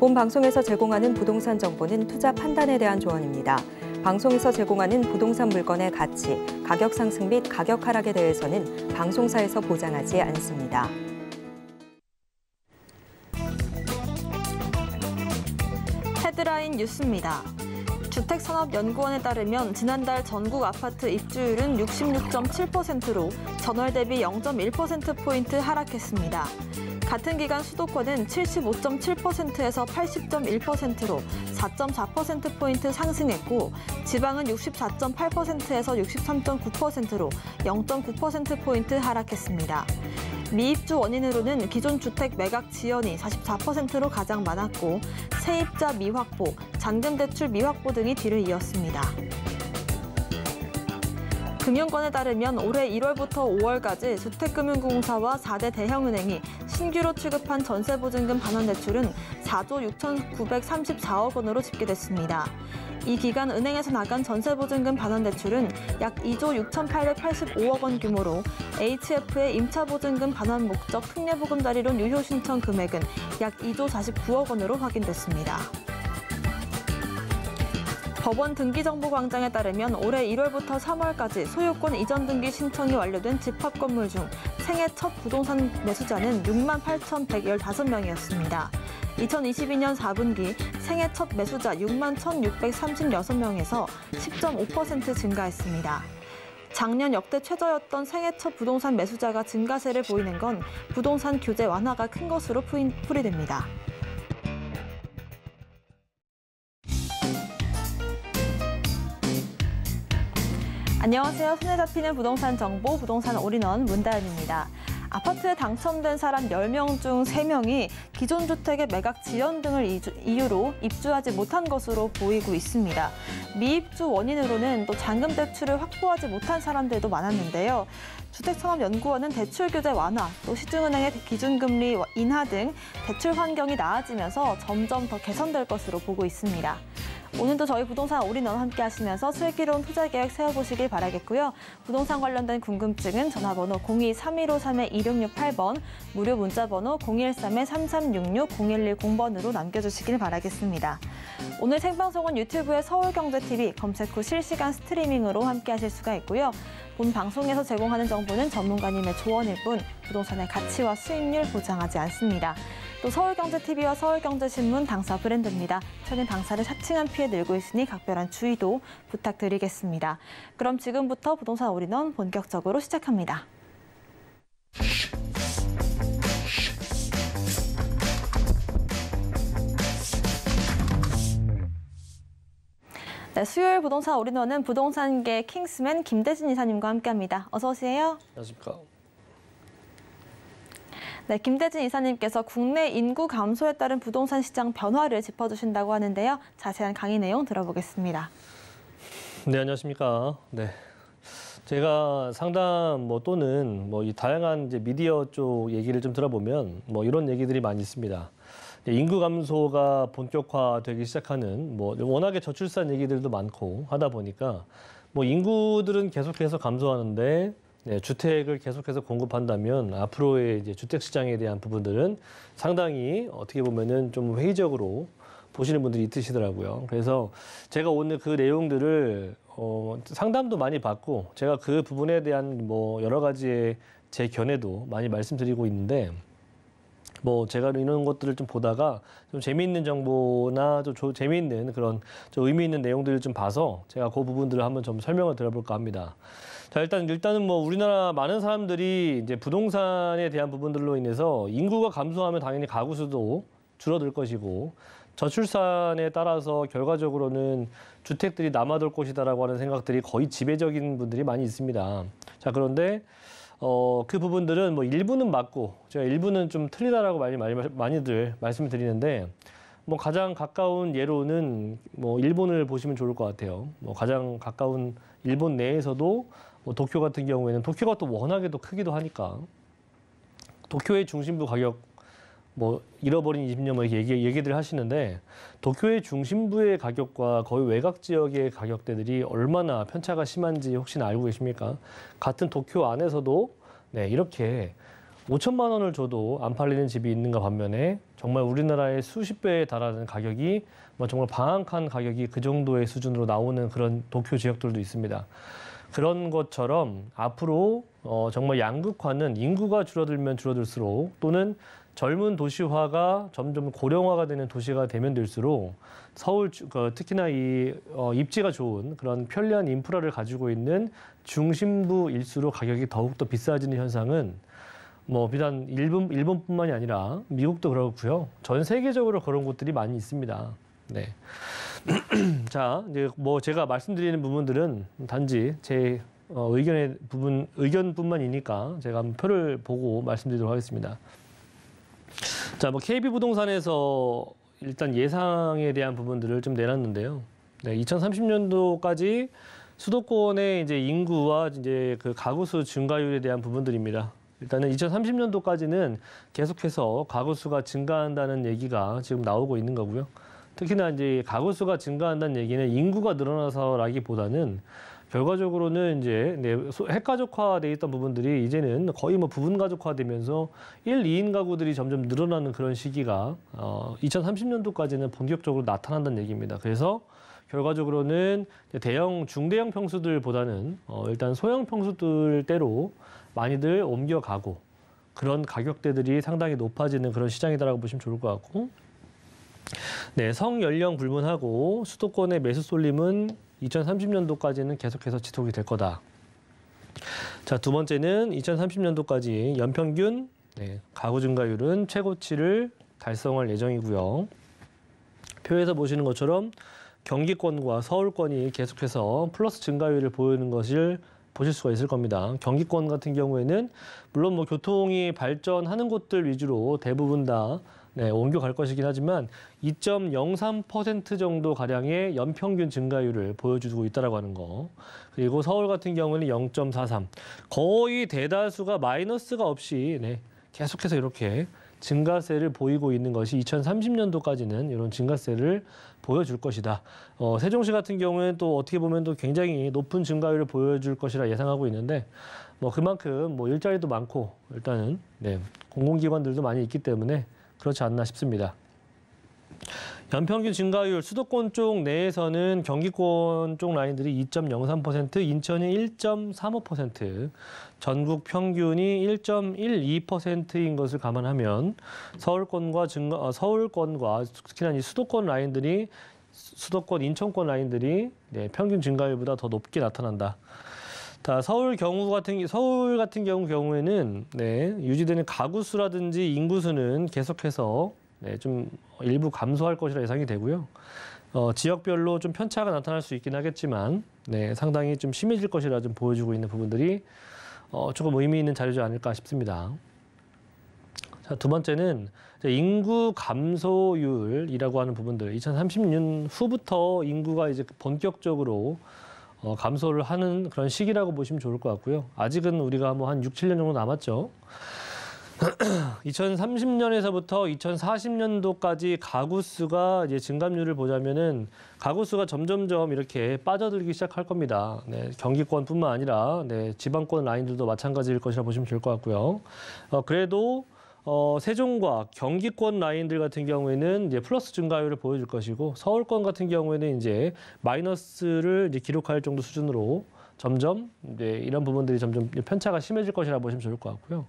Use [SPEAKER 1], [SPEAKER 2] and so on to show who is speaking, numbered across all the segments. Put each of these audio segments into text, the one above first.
[SPEAKER 1] 본 방송에서 제공하는 부동산 정보는 투자 판단에 대한 조언입니다. 방송에서 제공하는 부동산 물건의 가치, 가격 상승 및 가격 하락에 대해서는 방송사에서 보장하지 않습니다. 헤드라인 뉴스입니다. 주택산업연구원에 따르면 지난달 전국 아파트 입주율은 66.7%로 전월 대비 0.1%포인트 하락했습니다. 같은 기간 수도권은 75.7%에서 80.1%로 4.4%포인트 상승했고 지방은 64.8%에서 63.9%로 0.9%포인트 하락했습니다. 미입주 원인으로는 기존 주택 매각 지연이 44%로 가장 많았고 세입자 미확보, 잔금 대출 미확보 등이 뒤를 이었습니다. 금융권에 따르면 올해 1월부터 5월까지 주택금융공사와 4대 대형은행이 신규로 취급한 전세보증금 반환 대출은 4조 6,934억 원으로 집계됐습니다. 이 기간 은행에서 나간 전세보증금 반환 대출은 약 2조 6,885억 원 규모로 HF의 임차보증금 반환 목적 특례보금자리론 유효 신청 금액은 약 2조 49억 원으로 확인됐습니다. 법원 등기정보광장에 따르면 올해 1월부터 3월까지 소유권 이전 등기 신청이 완료된 집합 건물 중 생애 첫 부동산 매수자는 6만 8,115명이었습니다. 2022년 4분기 생애 첫 매수자 6만 1,636명에서 10.5% 증가했습니다. 작년 역대 최저였던 생애 첫 부동산 매수자가 증가세를 보이는 건 부동산 규제 완화가 큰 것으로 풀이됩니다. 안녕하세요. 손에 잡히는 부동산 정보 부동산 올인원 문다은입니다. 아파트에 당첨된 사람 10명 중 3명이 기존 주택의 매각 지연 등을 이유로 입주하지 못한 것으로 보이고 있습니다. 미입주 원인으로는 또 잔금 대출을 확보하지 못한 사람들도 많았는데요. 주택산업연구원은 대출 규제 완화, 또 시중은행의 기준금리 인하 등 대출 환경이 나아지면서 점점 더 개선될 것으로 보고 있습니다. 오늘도 저희 부동산 올인원 함께 하시면서 슬기로운 투자 계획 세워보시길 바라겠고요. 부동산 관련된 궁금증은 전화번호 02-3153-2668번, 무료 문자번호 013-3366-0110번으로 남겨주시길 바라겠습니다. 오늘 생방송은 유튜브에 서울경제TV 검색 후 실시간 스트리밍으로 함께 하실 수가 있고요. 본 방송에서 제공하는 정보는 전문가님의 조언일 뿐 부동산의 가치와 수익률 보장하지 않습니다. 또 서울경제TV와 서울경제신문 당사 브랜드입니다. 최근 당사를 사칭한 피해 늘고 있으니 각별한 주의도 부탁드리겠습니다. 그럼 지금부터 부동산 올인원 본격적으로 시작합니다. 네, 수요일 부동산 올인원은 부동산계 킹스맨 김대진 이사님과 함께합니다. 어서 오세요. 안녕하십니까. 네, 김대진 이사님께서 국내 인구 감소에 따른 부동산 시장 변화를 짚어주신다고 하는데요. 자세한 강의 내용 들어보겠습니다.
[SPEAKER 2] 네, 안녕하십니까. 네. 제가 상담 뭐 또는 뭐이 다양한 이제 미디어 쪽 얘기를 좀 들어보면 뭐 이런 얘기들이 많이 있습니다. 인구 감소가 본격화되기 시작하는 뭐 워낙에 저출산 얘기들도 많고 하다 보니까 뭐 인구들은 계속해서 감소하는데 네, 주택을 계속해서 공급한다면 앞으로의 이제 주택 시장에 대한 부분들은 상당히 어떻게 보면은 좀 회의적으로 보시는 분들이 있으시더라고요. 그래서 제가 오늘 그 내용들을 어, 상담도 많이 받고 제가 그 부분에 대한 뭐 여러 가지의 제 견해도 많이 말씀드리고 있는데 뭐 제가 이런 것들을 좀 보다가 좀 재미있는 정보나 좀 재미있는 그런 좀 의미 있는 내용들을 좀 봐서 제가 그 부분들을 한번 좀 설명을 들어볼까 합니다. 자 일단 일단은 뭐 우리나라 많은 사람들이 이제 부동산에 대한 부분들로 인해서 인구가 감소하면 당연히 가구 수도 줄어들 것이고 저출산에 따라서 결과적으로는 주택들이 남아돌 것이다라고 하는 생각들이 거의 지배적인 분들이 많이 있습니다. 자 그런데 어, 그 부분들은 뭐 일부는 맞고 제가 일부는 좀 틀리다라고 많이 많이들 말씀을 드리는데 뭐 가장 가까운 예로는 뭐 일본을 보시면 좋을 것 같아요. 뭐 가장 가까운 일본 내에서도 뭐 도쿄 같은 경우에는 도쿄가 또 워낙에도 크기도 하니까 도쿄의 중심부 가격 뭐 잃어버린 20년 뭐 얘기 얘기들 하시는데 도쿄의 중심부의 가격과 거의 외곽 지역의 가격대들이 얼마나 편차가 심한지 혹시나 알고 계십니까? 같은 도쿄 안에서도 네, 이렇게 5천만 원을 줘도 안 팔리는 집이 있는가 반면에 정말 우리나라의 수십 배에 달하는 가격이 뭐 정말 방한칸 가격이 그 정도의 수준으로 나오는 그런 도쿄 지역들도 있습니다. 그런 것처럼 앞으로 어, 정말 양극화는 인구가 줄어들면 줄어들수록 또는 젊은 도시화가 점점 고령화가 되는 도시가 되면 될수록 서울 그 특히나 이 어, 입지가 좋은 그런 편리한 인프라를 가지고 있는 중심부일수록 가격이 더욱더 비싸지는 현상은 뭐 비단 일본 일본뿐만이 아니라 미국도 그렇고요 전 세계적으로 그런 곳들이 많이 있습니다. 네. 자, 이제 뭐 제가 말씀드리는 부분들은 단지 제 어, 의견의 부분 의견뿐만이니까 제가 한번 표를 보고 말씀드리도록 하겠습니다. 자, 뭐 KB 부동산에서 일단 예상에 대한 부분들을 좀 내놨는데요. 네, 2030년도까지 수도권의 이제 인구와 이제 그 가구수 증가율에 대한 부분들입니다. 일단은 2030년도까지는 계속해서 가구수가 증가한다는 얘기가 지금 나오고 있는 거고요. 특히나 이제 가구 수가 증가한다는 얘기는 인구가 늘어나서라기보다는 결과적으로는 이제 핵가족화돼 있던 부분들이 이제는 거의 뭐 부분 가족화되면서 1, 2인 가구들이 점점 늘어나는 그런 시기가 어 2030년도까지는 본격적으로 나타난다는 얘기입니다. 그래서 결과적으로는 대형 중대형 평수들보다는 어 일단 소형 평수들대로 많이들 옮겨가고 그런 가격대들이 상당히 높아지는 그런 시장이다라고 보시면 좋을 것 같고 네, 성연령 불문하고 수도권의 매수 쏠림은 2030년도까지는 계속해서 지속이 될 거다. 자, 두 번째는 2030년도까지 연평균 네, 가구 증가율은 최고치를 달성할 예정이고요. 표에서 보시는 것처럼 경기권과 서울권이 계속해서 플러스 증가율을 보이는 것을 보실 수가 있을 겁니다. 경기권 같은 경우에는 물론 뭐 교통이 발전하는 곳들 위주로 대부분 다 네, 옮겨갈 것이긴 하지만 2.03% 정도 가량의 연평균 증가율을 보여주고 있다라고 하는 거. 그리고 서울 같은 경우는 0.43. 거의 대다수가 마이너스가 없이 네, 계속해서 이렇게 증가세를 보이고 있는 것이 2030년도까지는 이런 증가세를 보여줄 것이다. 어, 세종시 같은 경우에는 또 어떻게 보면 또 굉장히 높은 증가율을 보여줄 것이라 예상하고 있는데 뭐 그만큼 뭐 일자리도 많고 일단은 네, 공공기관들도 많이 있기 때문에 그렇지 않나 싶습니다. 연평균 증가율 수도권 쪽 내에서는 경기권 쪽 라인들이 2.03%, 인천이 1.35%, 전국 평균이 1.12%인 것을 감안하면 서울권과 증가, 어, 서울권과 특히나 이 수도권 라인들이 수도권 인천권 라인들이 네, 평균 증가율보다 더 높게 나타난다. 자, 서울 경우 같은 서울 같은 경우 경우에는 네, 유지되는 가구 수라든지 인구 수는 계속해서 네, 좀 일부 감소할 것이라 예상이 되고요. 어, 지역별로 좀 편차가 나타날 수 있긴 하겠지만 네, 상당히 좀 심해질 것이라 좀 보여주고 있는 부분들이 어, 조금 의미 있는 자료지 않을까 싶습니다. 자, 두 번째는 인구 감소율이라고 하는 부분들. 2030년 후부터 인구가 이제 본격적으로 어, 감소를 하는 그런 시기라고 보시면 좋을 것 같고요. 아직은 우리가 뭐 한 6, 7년 정도 남았죠. 2030년에서부터 2040년도까지 가구 수가 이제 증감률을 보자면은 가구 수가 점점점 이렇게 빠져들기 시작할 겁니다. 네, 경기권뿐만 아니라 네, 지방권 라인들도 마찬가지일 것이라 보시면 될것 같고요. 어, 그래도 어, 세종과 경기권 라인들 같은 경우에는 이제 플러스 증가율을 보여줄 것이고 서울권 같은 경우에는 이제 마이너스를 이제 기록할 정도 수준으로 점점 이제 이런 부분들이 점점 편차가 심해질 것이라 고 보시면 좋을 것 같고요.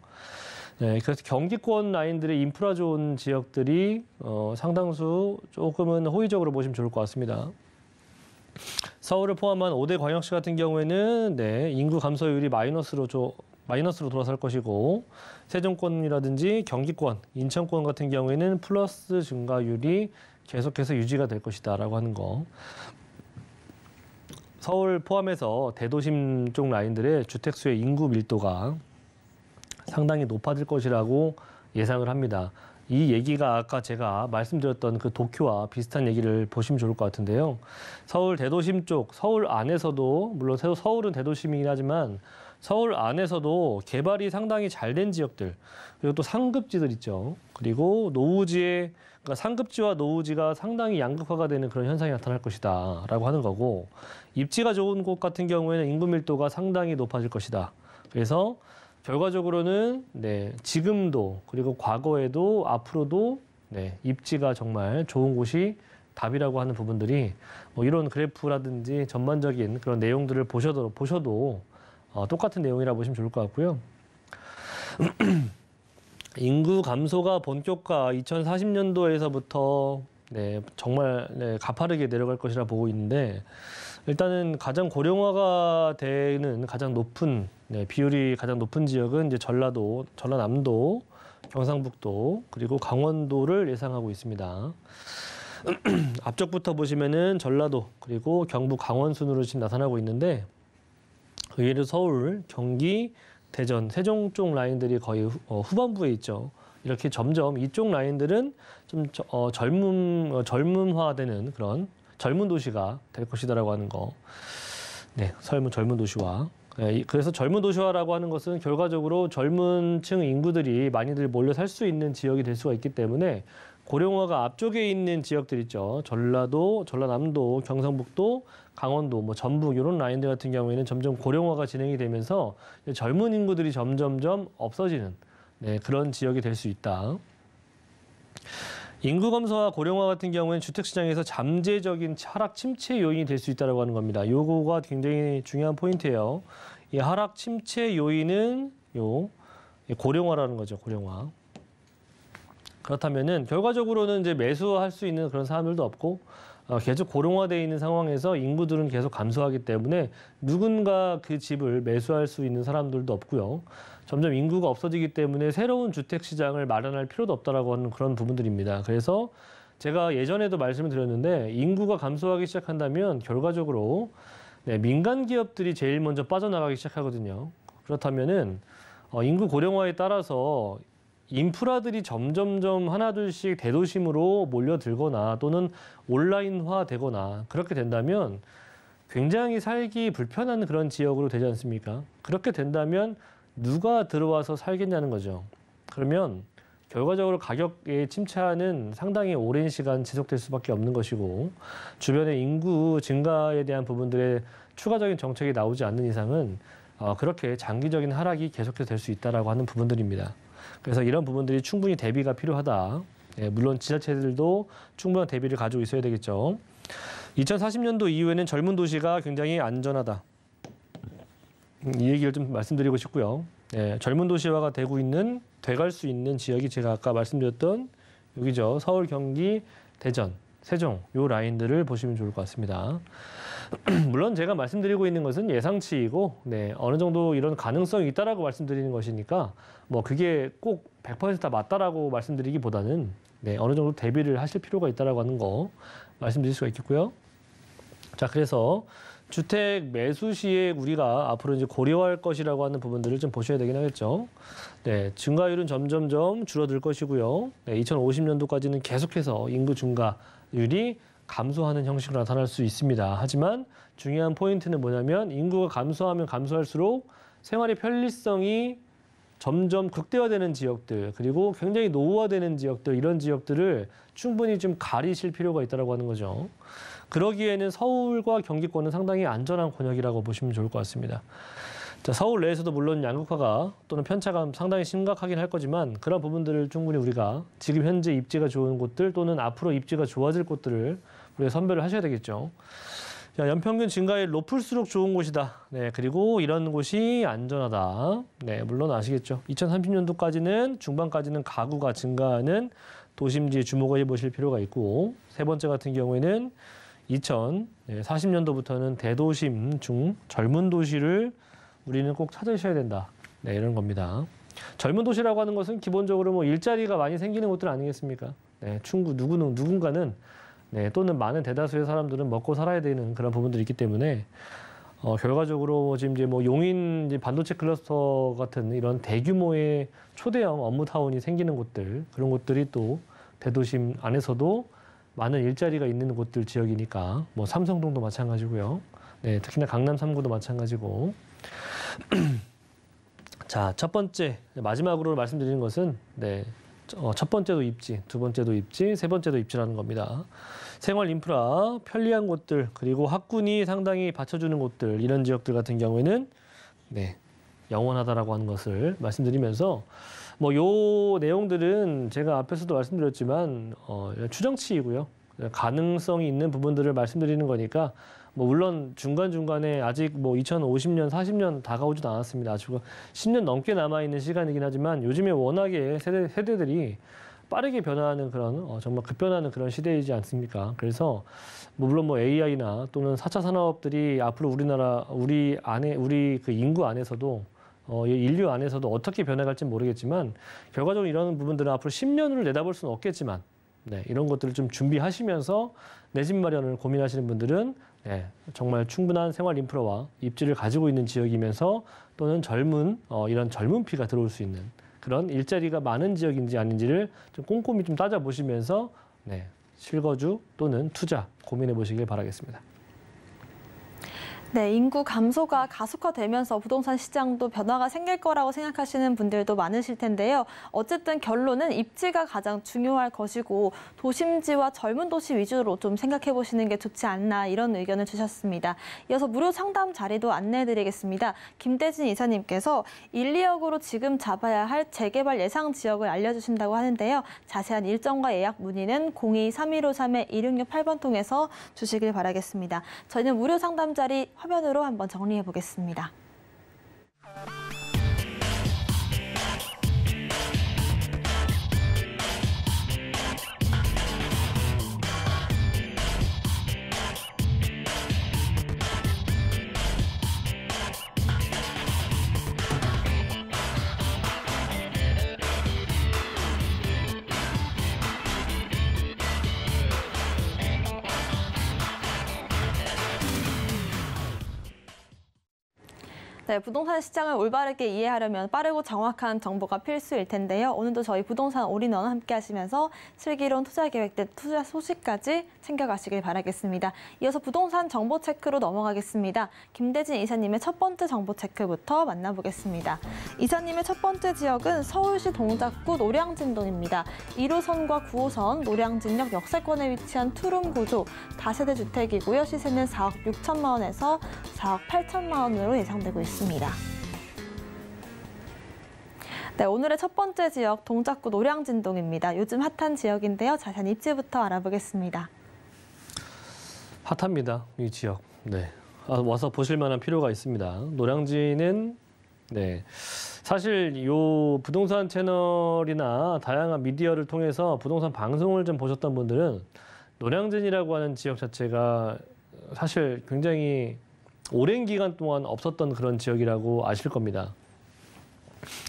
[SPEAKER 2] 네, 그래서 경기권 라인들의 인프라 좋은 지역들이 어, 상당수 조금은 호의적으로 보시면 좋을 것 같습니다. 서울을 포함한 5대 광역시 같은 경우에는 네, 인구 감소율이 마이너스로 조, 마이너스로 돌아설 것이고 세종권이라든지 경기권, 인천권 같은 경우에는 플러스 증가율이 계속해서 유지가 될 것이다라고 하는 거. 서울 포함해서 대도심 쪽 라인들의 주택수의 인구 밀도가 상당히 높아질 것이라고 예상을 합니다. 이 얘기가 아까 제가 말씀드렸던 그 도쿄와 비슷한 얘기를 보시면 좋을 것 같은데요. 서울 대도심 쪽, 서울 안에서도 물론 서울은 대도심이긴 하지만 서울 안에서도 개발이 상당히 잘 된 지역들 그리고 또 상급지들 있죠. 그리고 노후지에 그러니까 상급지와 노후지가 상당히 양극화가 되는 그런 현상이 나타날 것이다라고 하는 거고 입지가 좋은 곳 같은 경우에는 인구 밀도가 상당히 높아질 것이다. 그래서 결과적으로는 네, 지금도 그리고 과거에도 앞으로도 네, 입지가 정말 좋은 곳이 답이라고 하는 부분들이 뭐 이런 그래프라든지 전반적인 그런 내용들을 보셔도 보셔도 어, 똑같은 내용이라 보시면 좋을 것 같고요. 인구 감소가 본격화 2040년도에서부터 네, 정말 네, 가파르게 내려갈 것이라 보고 있는데 일단은 가장 고령화가 되는 가장 높은 네, 비율이 가장 높은 지역은 이제 전라도, 전라남도, 경상북도 그리고 강원도를 예상하고 있습니다. 앞쪽부터 보시면은 전라도 그리고 경북 강원 순으로 지금 나타나고 있는데 의외로 그 서울, 경기, 대전, 세종 쪽 라인들이 거의 후, 어, 반부에 있죠. 이렇게 점점 이쪽 라인들은 좀 어, 젊음 어, 젊음화되는 그런 젊은 도시가 될 것이다라고 하는 거. 네, 젊은 젊은 도시화. 네, 그래서 젊은 도시화라고 하는 것은 결과적으로 젊은 층 인구들이 많이들 몰려 살 수 있는 지역이 될 수가 있기 때문에 고령화가 앞쪽에 있는 지역들 있죠. 전라도, 전라남도, 경상북도, 강원도, 뭐 전북 이런 라인들 같은 경우에는 점점 고령화가 진행이 되면서 젊은 인구들이 점점점 없어지는 네, 그런 지역이 될 수 있다. 인구 감소와 고령화 같은 경우에는 주택 시장에서 잠재적인 하락 침체 요인이 될 수 있다라고 하는 겁니다. 요거가 굉장히 중요한 포인트예요. 이 하락 침체 요인은 요 고령화라는 거죠. 고령화. 그렇다면은 결과적으로는 이제 매수할 수 있는 그런 사람들도 없고 어, 계속 고령화돼 있는 상황에서 인구들은 계속 감소하기 때문에 누군가 그 집을 매수할 수 있는 사람들도 없고요. 점점 인구가 없어지기 때문에 새로운 주택 시장을 마련할 필요도 없다라고 하는 그런 부분들입니다. 그래서 제가 예전에도 말씀을 드렸는데 인구가 감소하기 시작한다면 결과적으로 네, 민간 기업들이 제일 먼저 빠져나가기 시작하거든요. 그렇다면은 어, 인구 고령화에 따라서 인프라들이 점점점 하나둘씩 대도심으로 몰려들거나 또는 온라인화되거나 그렇게 된다면 굉장히 살기 불편한 그런 지역으로 되지 않습니까? 그렇게 된다면 누가 들어와서 살겠냐는 거죠. 그러면 결과적으로 가격의 침체는 상당히 오랜 시간 지속될 수밖에 없는 것이고 주변의 인구 증가에 대한 부분들의 추가적인 정책이 나오지 않는 이상은 어, 그렇게 장기적인 하락이 계속될수 있다라고 하는 부분들입니다. 그래서 이런 부분들이 충분히 대비가 필요하다. 예, 물론 지자체들도 충분한 대비를 가지고 있어야 되겠죠. 2040년도 이후에는 젊은 도시가 굉장히 안전하다. 음, 이 얘기를 좀 말씀드리고 싶고요. 예, 젊은 도시화가 되고 있는 돼갈 수 있는 지역이 제가 아까 말씀드렸던 여기죠. 서울, 경기, 대전, 세종 요 라인들을 보시면 좋을 것 같습니다. 물론 제가 말씀드리고 있는 것은 예상치이고 네, 어느 정도 이런 가능성이 있다라고 말씀드리는 것이니까 뭐 그게 꼭 100%다 맞다라고 말씀드리기보다는 네, 어느 정도 대비를 하실 필요가 있다라고 하는 거 말씀드릴 수가 있겠고요. 자, 그래서 주택 매수 시에 우리가 앞으로 이제 고려할 것이라고 하는 부분들을 좀 보셔야 되긴 하겠죠. 네, 증가율은 점점점 줄어들 것이고요. 네, 2050년도까지는 계속해서 인구 증가율이 감소하는 형식으로 나타날 수 있습니다. 하지만 중요한 포인트는 뭐냐면 인구가 감소하면 감소할수록 생활의 편리성이 점점 극대화되는 지역들 그리고 굉장히 노후화되는 지역들 이런 지역들을 충분히 좀 가리실 필요가 있다고 하는 거죠. 그러기에는 서울과 경기권은 상당히 안전한 권역이라고 보시면 좋을 것 같습니다. 자, 서울 내에서도 물론 양극화가 또는 편차가 상당히 심각하긴 할 거지만 그런 부분들을 충분히 우리가 지금 현재 입지가 좋은 곳들 또는 앞으로 입지가 좋아질 곳들을 우리 네, 선별을 하셔야 되겠죠. 자, 연평균 증가율 높을수록 좋은 곳이다. 네, 그리고 이런 곳이 안전하다. 네, 물론 아시겠죠. 2030년도까지는 중반까지는 가구가 증가하는 도심지에 주목해 보실 필요가 있고 세 번째 같은 경우에는 2040년도부터는 대도심 중 젊은 도시를 우리는 꼭 찾으셔야 된다. 네, 이런 겁니다. 젊은 도시라고 하는 것은 기본적으로 뭐 일자리가 많이 생기는 곳들 아니겠습니까? 네, 충구 누구는 누군가는 네, 또는 많은 대다수의 사람들은 먹고 살아야 되는 그런 부분들이 있기 때문에 어, 결과적으로 지금 이제 뭐 용인 이제 반도체 클러스터 같은 이런 대규모의 초대형 업무 타운이 생기는 곳들 그런 곳들이 또 대도심 안에서도 많은 일자리가 있는 곳들 지역이니까 뭐 삼성동도 마찬가지고요. 네, 특히나 강남 3구도 마찬가지고. 자, 첫 번째 마지막으로 말씀드리는 것은 네, 어, 첫 번째도 입지, 두 번째도 입지, 세 번째도 입지라는 겁니다. 생활 인프라, 편리한 곳들, 그리고 학군이 상당히 받쳐주는 곳들, 이런 지역들 같은 경우에는 네, 영원하다라고 하는 것을 말씀드리면서 뭐요 내용들은 제가 앞에서도 말씀드렸지만 어, 추정치이고요. 가능성이 있는 부분들을 말씀드리는 거니까 뭐 물론 중간중간에 아직 뭐 2050년, 40년 다가오지도 않았습니다. 아직 10년 넘게 남아있는 시간이긴 하지만 요즘에 워낙에 세대, 세대들이 빠르게 변화하는 그런 어, 정말 급변하는 그런 시대이지 않습니까? 그래서 뭐 물론 뭐 AI나 또는 4차 산업들이 앞으로 우리나라 우리 안에 우리 그 인구 안에서도 어, 인류 안에서도 어떻게 변해갈지 모르겠지만 결과적으로 이런 부분들은 앞으로 10년을 내다볼 수는 없겠지만 네, 이런 것들을 좀 준비하시면서 내 집 마련을 고민하시는 분들은 예, 정말 충분한 생활 인프라와 입지를 가지고 있는 지역이면서 또는 젊은 어, 이런 젊은 피가 들어올 수 있는 그런 일자리가 많은 지역인지 아닌지를 좀 꼼꼼히 좀 따져보시면서 네, 실거주 또는 투자 고민해 보시길 바라겠습니다.
[SPEAKER 1] 네, 인구 감소가 가속화되면서 부동산 시장도 변화가 생길 거라고 생각하시는 분들도 많으실 텐데요. 어쨌든 결론은 입지가 가장 중요할 것이고 도심지와 젊은 도시 위주로 좀 생각해 보시는 게 좋지 않나 이런 의견을 주셨습니다. 이어서 무료 상담 자리도 안내해 드리겠습니다. 김대진 이사님께서 1, 2억으로 지금 잡아야 할 재개발 예상 지역을 알려주신다고 하는데요. 자세한 일정과 예약 문의는 02-3153-1668번 통해서 주시길 바라겠습니다. 저희는 무료 상담 자리 화면으로 한번 정리해 보겠습니다. 네, 부동산 시장을 올바르게 이해하려면 빠르고 정확한 정보가 필수일 텐데요. 오늘도 저희 부동산 올인원 함께 하시면서 슬기로운 투자 계획 때 투자 소식까지 챙겨가시길 바라겠습니다. 이어서 부동산 정보 체크로 넘어가겠습니다. 김대진 이사님의 첫 번째 정보 체크부터 만나보겠습니다. 이사님의 첫 번째 지역은 서울시 동작구 노량진동입니다. 1호선과 9호선 노량진역 역세권에 위치한 투룸 구조 다세대 주택이고요. 시세는 4억 6천만 원에서 4억 8천만 원으로 예상되고 있습니다. 있습니다. 네, 오늘의 첫 번째 지역 동작구 노량진동입니다. 요즘 핫한 지역인데요. 자세한 입지부터 알아보겠습니다.
[SPEAKER 2] 핫합니다. 이 지역. 네. 아, 와서 보실 만한 필요가 있습니다. 노량진은 네. 사실 이 부동산 채널이나 다양한 미디어를 통해서 부동산 방송을 좀 보셨던 분들은 노량진이라고 하는 지역 자체가 사실 굉장히 오랜 기간 동안 없었던 그런 지역이라고 아실 겁니다.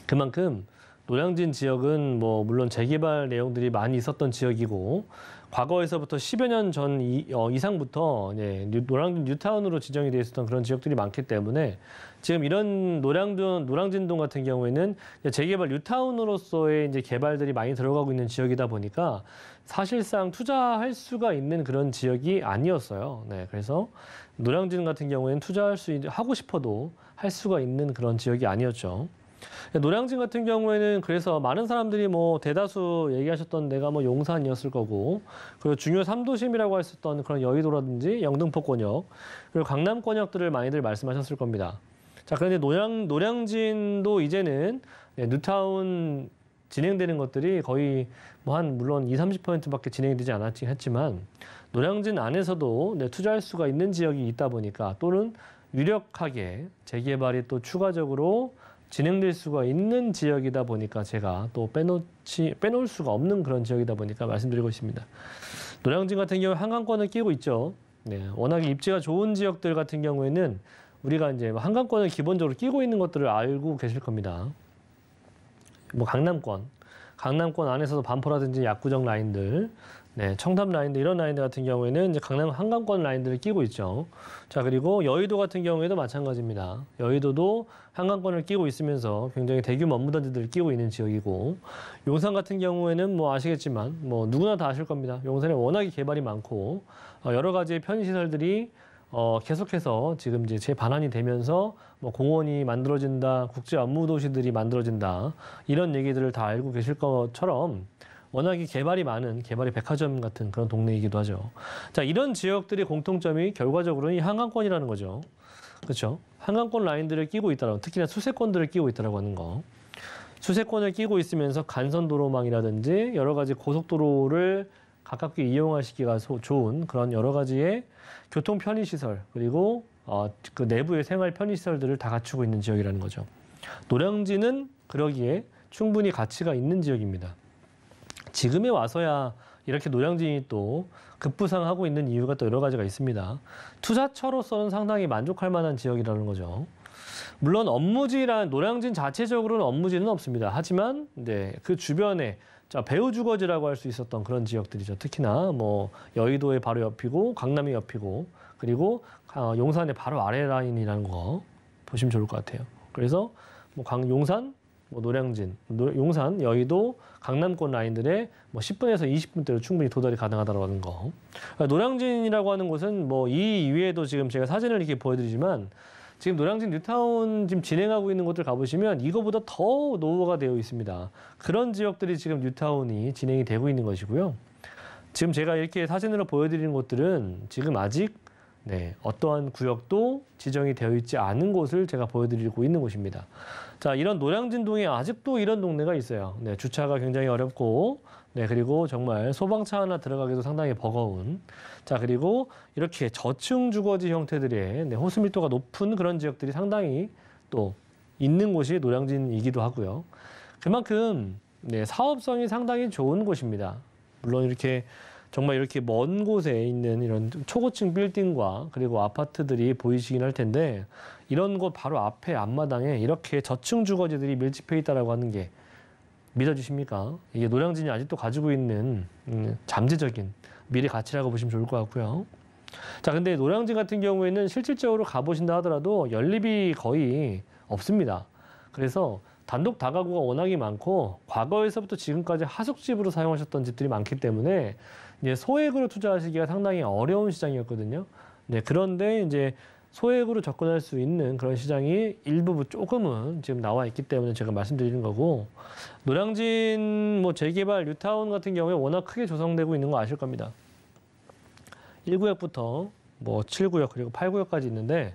[SPEAKER 2] 그만큼 노량진 지역은 뭐 물론 재개발 내용들이 많이 있었던 지역이고 과거에서부터 10여 년전 어, 이상부터 예, 노량진 뉴타운으로 지정이 되어 있었던 그런 지역들이 많기 때문에 지금 이런 노량진, 노량진동 같은 경우에는 재개발 뉴타운으로서의 이제 개발들이 많이 들어가고 있는 지역이다 보니까 사실상 투자할 수가 있는 그런 지역이 아니었어요. 네, 그래서 노량진 같은 경우에는 투자할 수 있, 하고 싶어도 할 수가 있는 그런 지역이 아니었죠. 노량진 같은 경우에는 그래서 많은 사람들이 뭐 대다수 얘기하셨던 내가 뭐 용산이었을 거고 그리고 중요 삼도심이라고 했었던 그런 여의도라든지 영등포권역 그리고 강남권역들을 많이들 말씀하셨을 겁니다. 자 그런데 노량 노량진도 이제는 네, 뉴타운 진행되는 것들이 거의 뭐 한 물론 2, 30%밖에 진행 되지 않았긴 했지만 노량진 안에서도 네, 투자할 수가 있는 지역이 있다 보니까 또는 유력하게 재개발이 또 추가적으로 진행될 수가 있는 지역이다 보니까 제가 또 빼놓지 빼놓을 수가 없는 그런 지역이다 보니까 말씀드리고 있습니다. 노량진 같은 경우 한강권을 끼고 있죠. 네, 워낙 입지가 좋은 지역들 같은 경우에는 우리가 이제 뭐 한강권을 기본적으로 끼고 있는 것들을 알고 계실 겁니다. 뭐 강남권, 강남권 안에서도 반포라든지 약구정 라인들, 네, 청담 라인들 이런 라인들 같은 경우에는 이제 강남 한강권 라인들을 끼고 있죠. 자 그리고 여의도 같은 경우에도 마찬가지입니다. 여의도도 한강권을 끼고 있으면서 굉장히 대규모 업무단지들을 끼고 있는 지역이고 용산 같은 경우에는 뭐 아시겠지만 뭐 누구나 다 아실 겁니다. 용산에 워낙에 개발이 많고 어, 여러 가지 편의시설들이 어, 계속해서 지금 이제 재반환이 되면서 뭐 공원이 만들어진다, 국제 업무 도시들이 만들어진다 이런 얘기들을 다 알고 계실 것처럼 워낙에 개발이 많은 개발이 백화점 같은 그런 동네이기도 하죠. 자, 이런 지역들의 공통점이 결과적으로는 이 한강권이라는 거죠. 그렇죠? 한강권 라인들을 끼고 있다라고 특히나 수세권들을 끼고 있다라고 하는 거. 수세권을 끼고 있으면서 간선도로망이라든지 여러 가지 고속도로를 가깝게 이용하시기가 좋은 그런 여러 가지의 교통 편의시설 그리고 어, 그 내부의 생활 편의시설들을 다 갖추고 있는 지역이라는 거죠. 노량진은 그러기에 충분히 가치가 있는 지역입니다. 지금에 와서야 이렇게 노량진이 또 급부상하고 있는 이유가 또 여러 가지가 있습니다. 투자처로서는 상당히 만족할 만한 지역이라는 거죠. 물론 업무지란 노량진 자체적으로는 업무지는 없습니다. 하지만 이그 네, 주변에 자, 배우 주거지라고 할 수 있었던 그런 지역들이죠. 특히나 뭐여의도에 바로 옆이고 강남에 옆이고 그리고 아, 용산에 바로 아래 라인이라는 거 보시면 좋을 것 같아요. 그래서 뭐 강 용산 뭐 노량진, 용산, 여의도, 강남권 라인들의뭐 10분에서 20분대로 충분히 도달이 가능하다라는 거. 그러니까 노량진이라고 하는 곳은 뭐이 이외에도 지금 제가 사진을 이렇게 보여드리지만 지금 노량진 뉴타운 지금 진행하고 있는 곳들 가보시면 이거보다 더노후가 되어 있습니다. 그런 지역들이 지금 뉴타운이 진행이 되고 있는 것이고요. 지금 제가 이렇게 사진으로 보여드리는 곳들은 지금 아직 네, 어떠한 구역도 지정이 되어 있지 않은 곳을 제가 보여드리고 있는 곳입니다. 자, 이런 노량진동에 아직도 이런 동네가 있어요. 네, 주차가 굉장히 어렵고, 네, 그리고 정말 소방차 하나 들어가기도 상당히 버거운. 자, 그리고 이렇게 저층 주거지 형태들의 네, 호수 밀도가 높은 그런 지역들이 상당히 또 있는 곳이 노량진이기도 하고요. 그만큼 네, 사업성이 상당히 좋은 곳입니다. 물론 이렇게 정말 이렇게 먼 곳에 있는 이런 초고층 빌딩과 그리고 아파트들이 보이시긴 할 텐데 이런 곳 바로 앞에 앞마당에 이렇게 저층 주거지들이 밀집해 있다라고 하는 게 믿어지십니까? 이게 노량진이 아직도 가지고 있는 음, 잠재적인 미래 가치라고 보시면 좋을 것 같고요. 자, 근데 노량진 같은 경우에는 실질적으로 가보신다 하더라도 연립이 거의 없습니다. 그래서 단독 다가구가 워낙에 많고 과거에서부터 지금까지 하숙집으로 사용하셨던 집들이 많기 때문에 이제 소액으로 투자하시기가 상당히 어려운 시장이었거든요. 네, 그런데 이제 소액으로 접근할 수 있는 그런 시장이 일부 조금은 지금 나와 있기 때문에 제가 말씀드리는 거고 노량진 뭐 재개발 뉴타운 같은 경우에 워낙 크게 조성되고 있는 거 아실 겁니다. 1구역부터 뭐 7구역 그리고 8구역까지 있는데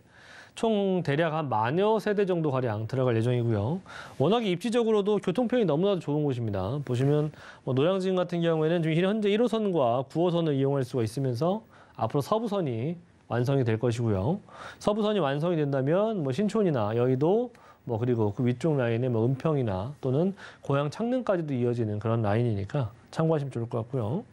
[SPEAKER 2] 총 대략 한 만여 세대 정도 가량 들어갈 예정이고요. 워낙에 입지적으로도 교통편이 너무나도 좋은 곳입니다. 보시면 뭐 노량진 같은 경우에는 지금 현재 1호선과 9호선을 이용할 수가 있으면서 앞으로 서부선이 완성이 될 것이고요. 서부선이 완성이 된다면 뭐 신촌이나 여의도 뭐 그리고 그 위쪽 라인에 뭐 은평이나 또는 고향 창릉까지도 이어지는 그런 라인이니까 참고하시면 좋을 것 같고요.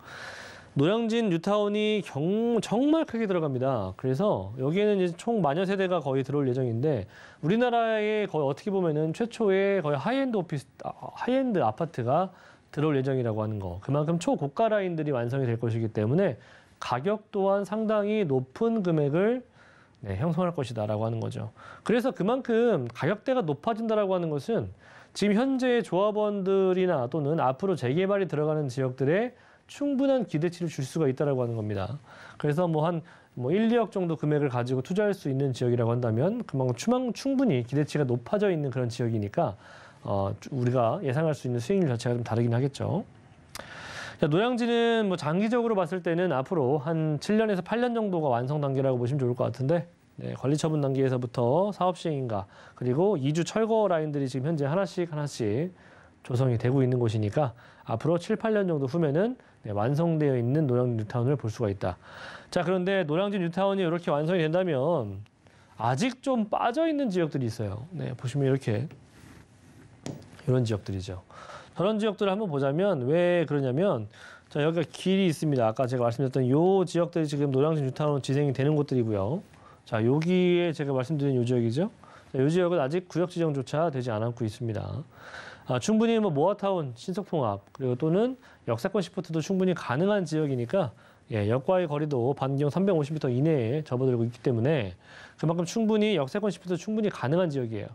[SPEAKER 2] 노량진 뉴타운이 경, 정말 크게 들어갑니다. 그래서 여기에는 이제 총 마녀 세대가 거의 들어올 예정인데 우리나라에 거의 어떻게 보면은 최초의 거의 하이엔드 오피스 아, 하이엔드 아파트가 들어올 예정이라고 하는 거. 그만큼 초고가 라인들이 완성이 될 것이기 때문에 가격 또한 상당히 높은 금액을 네, 형성할 것이다라고 하는 거죠. 그래서 그만큼 가격대가 높아진다라고 하는 것은 지금 현재 조합원들이나 또는 앞으로 재개발이 들어가는 지역들의 충분한 기대치를 줄 수가 있다라고 하는 겁니다. 그래서 뭐 한뭐 1, 2억 정도 금액을 가지고 투자할 수 있는 지역이라고 한다면 그만큼 충분히 기대치가 높아져 있는 그런 지역이니까 어, 우리가 예상할 수 있는 수익률 자체가 좀 다르긴 하겠죠. 자, 노량진은 뭐 장기적으로 봤을 때는 앞으로 한 7년에서 8년 정도가 완성 단계라고 보시면 좋을 것 같은데 네, 관리 처분 단계에서부터 사업 시행인가 그리고 2주 철거 라인들이 지금 현재 하나씩 하나씩 조성이 되고 있는 곳이니까 앞으로 7, 8년 정도 후면은 네, 완성되어 있는 노량진 뉴타운을 볼 수가 있다. 자, 그런데 노량진 뉴타운이 이렇게 완성이 된다면 아직 좀 빠져 있는 지역들이 있어요. 네, 보시면 이렇게 이런 지역들이죠. 저런 지역들을 한번 보자면 왜 그러냐면 자, 여기가 길이 있습니다. 아까 제가 말씀드렸던 요 지역들이 지금 노량진 뉴타운 지생이 되는 곳들이고요. 자, 여기에 제가 말씀드린 요 지역이죠. 자, 요 지역은 아직 구역 지정조차 되지 않고 있습니다. 아, 충분히 뭐 모아타운 신속통합 그리고 또는 역세권 시프트도 충분히 가능한 지역이니까 예, 역과의 거리도 반경 350m 이내에 접어들고 있기 때문에 그만큼 충분히 역세권 시프트 충분히 가능한 지역이에요.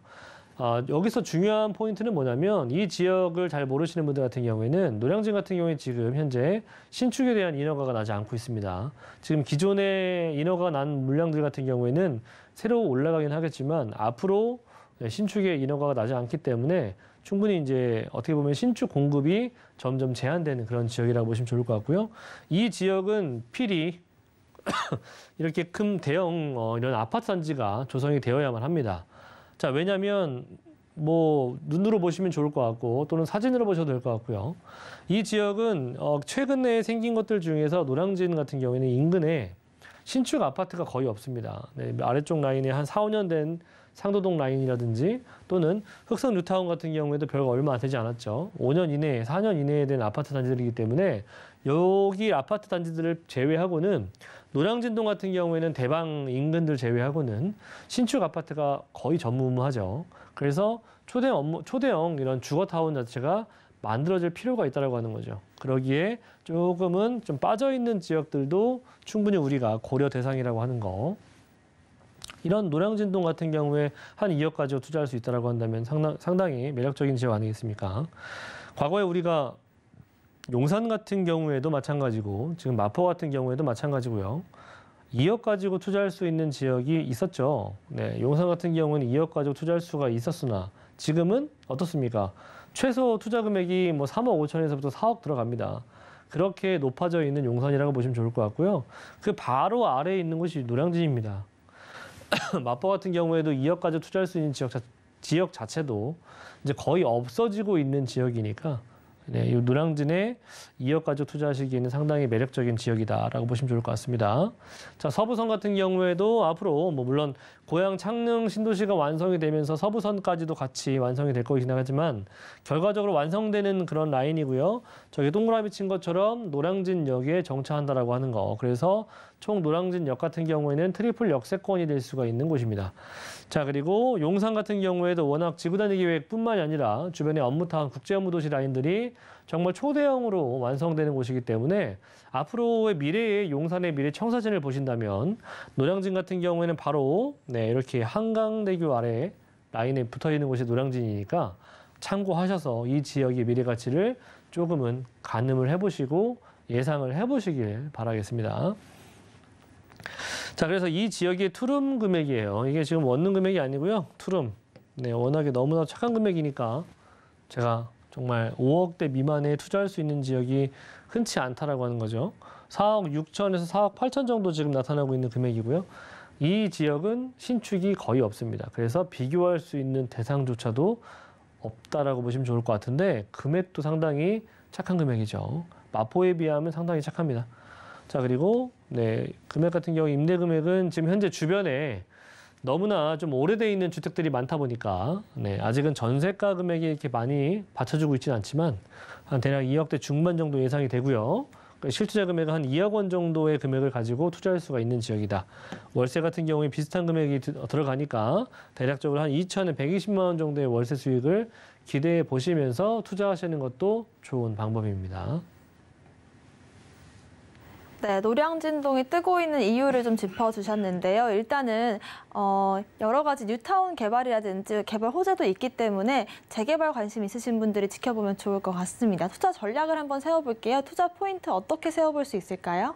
[SPEAKER 2] 아, 여기서 중요한 포인트는 뭐냐면 이 지역을 잘 모르시는 분들 같은 경우에는 노량진 같은 경우에 지금 현재 신축에 대한 인허가가 나지 않고 있습니다. 지금 기존에 인허가 난 물량들 같은 경우에는 새로 올라가긴 하겠지만 앞으로 네, 신축에 인허가가 나지 않기 때문에 충분히 이제 어떻게 보면 신축 공급이 점점 제한되는 그런 지역이라고 보시면 좋을 것 같고요. 이 지역은 필히 이렇게 큰 대형 어, 이런 아파트 단지가 조성이 되어야만 합니다. 자, 왜냐하면 뭐 눈으로 보시면 좋을 것 같고 또는 사진으로 보셔도 될 것 같고요. 이 지역은 어, 최근에 생긴 것들 중에서 노량진 같은 경우에는 인근에 신축 아파트가 거의 없습니다. 네, 아래쪽 라인에 한 4, 5년 된 상도동 라인이라든지 또는 흑성 뉴타운 같은 경우에도 별거 얼마 안 되지 않았죠. 5년 이내에 4년 이내에 된 아파트 단지들이기 때문에 여기 아파트 단지들을 제외하고는 노량진동 같은 경우에는 대방 인근들 제외하고는 신축 아파트가 거의 전무무하죠. 그래서 초대 업무, 초대형 이런 주거타운 자체가 만들어질 필요가 있다고 하는 거죠. 그러기에 조금은 좀 빠져있는 지역들도 충분히 우리가 고려 대상이라고 하는 거. 이런 노량진동 같은 경우에 한 2억까지 투자할 수 있다고 한다면 상당, 상당히 매력적인 지역 아니겠습니까? 과거에 우리가 용산 같은 경우에도 마찬가지고 지금 마포 같은 경우에도 마찬가지고요. 2억 가지고 투자할 수 있는 지역이 있었죠. 네, 용산 같은 경우는 2억 가지고 투자할 수가 있었으나 지금은 어떻습니까? 최소 투자 금액이 뭐 3억 5천에서부터 4억 들어갑니다. 그렇게 높아져 있는 용산이라고 보시면 좋을 것 같고요. 그 바로 아래에 있는 곳이 노량진입니다. 마포 같은 경우에도 2억까지 투자할 수 있는 지역, 자, 지역 자체도 이제 거의 없어지고 있는 지역이니까 네, 이 노량진에 2억 가지고 투자하시기에는 상당히 매력적인 지역이다라고 보시면 좋을 것 같습니다. 자, 서부선 같은 경우에도 앞으로 뭐 물론 고양 창릉 신도시가 완성이 되면서 서부선까지도 같이 완성이 될 것이긴 하지만 결과적으로 완성되는 그런 라인이고요. 저기 동그라미 친 것처럼 노량진역에 정차한다라고 하는 거. 그래서 총 노량진역 같은 경우에는 트리플 역세권이 될 수가 있는 곳입니다. 자 그리고 용산 같은 경우에도 워낙 지구단위 계획뿐만이 아니라 주변의 업무타운 국제 업무도시 라인들이 정말 초대형으로 완성되는 곳이기 때문에 앞으로의 미래의 용산의 미래 청사진을 보신다면 노량진 같은 경우에는 바로 네 이렇게 한강대교 아래 라인에 붙어 있는 곳이 노량진이니까 참고하셔서 이 지역의 미래 가치를 조금은 가늠을 해보시고 예상을 해보시길 바라겠습니다. 자, 그래서 이 지역의 투룸 금액이에요. 이게 지금 원룸 금액이 아니고요. 투룸. 네, 워낙에 너무나 착한 금액이니까 제가 정말 5억대 미만에 투자할 수 있는 지역이 흔치 않다라고 하는 거죠. 4억 6천에서 4억 8천 정도 지금 나타나고 있는 금액이고요. 이 지역은 신축이 거의 없습니다. 그래서 비교할 수 있는 대상조차도 없다라고 보시면 좋을 것 같은데 금액도 상당히 착한 금액이죠. 마포에 비하면 상당히 착합니다. 자 그리고 네, 금액 같은 경우 임대 금액은 지금 현재 주변에 너무나 좀 오래돼 있는 주택들이 많다 보니까 네, 아직은 전세가 금액이 이렇게 많이 받쳐주고 있지는 않지만 한 대략 2억대 중반 정도 예상이 되고요. 그러니까 실투자 금액은 한 2억 원 정도의 금액을 가지고 투자할 수가 있는 지역이다. 월세 같은 경우에 비슷한 금액이 들어가니까 대략적으로 한 2천에 120만 원 정도의 월세 수익을 기대해 보시면서 투자하시는 것도 좋은 방법입니다.
[SPEAKER 1] 네, 노량진동이 뜨고 있는 이유를 좀 짚어주셨는데요. 일단은 어, 여러 가지 뉴타운 개발이라든지 개발 호재도 있기 때문에 재개발 관심 있으신 분들이 지켜보면 좋을 것 같습니다. 투자 전략을 한번 세워볼게요. 투자 포인트 어떻게 세워볼 수 있을까요?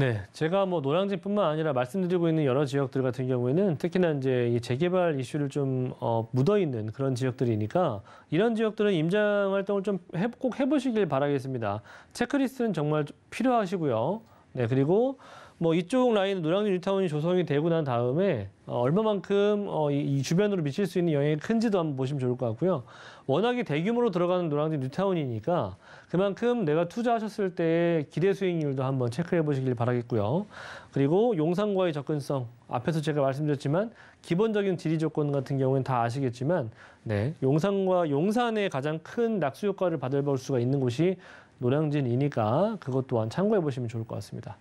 [SPEAKER 2] 네, 제가 뭐 노량진뿐만 아니라 말씀드리고 있는 여러 지역들 같은 경우에는 특히나 이제 이 재개발 이슈를 좀 어, 묻어 있는 그런 지역들이니까 이런 지역들은 임장 활동을 좀 꼭 해보시길 바라겠습니다. 체크리스트는 정말 필요하시고요. 네, 그리고 뭐 이쪽 라인 노량진 뉴타운이 조성이 되고 난 다음에 어, 얼마만큼 어, 이, 이, 주변으로 미칠 수 있는 영향이 큰지도 한번 보시면 좋을 것 같고요. 워낙에 대규모로 들어가는 노량진 뉴타운이니까 그만큼 내가 투자하셨을 때의 기대 수익률도 한번 체크해 보시길 바라겠고요. 그리고 용산과의 접근성 앞에서 제가 말씀드렸지만 기본적인 지리 조건 같은 경우는 다 아시겠지만 네, 용산과 용산의 가장 큰 낙수 효과를 받을 수가 있는 곳이 노량진이니까 그것 또한 참고해 보시면 좋을 것 같습니다.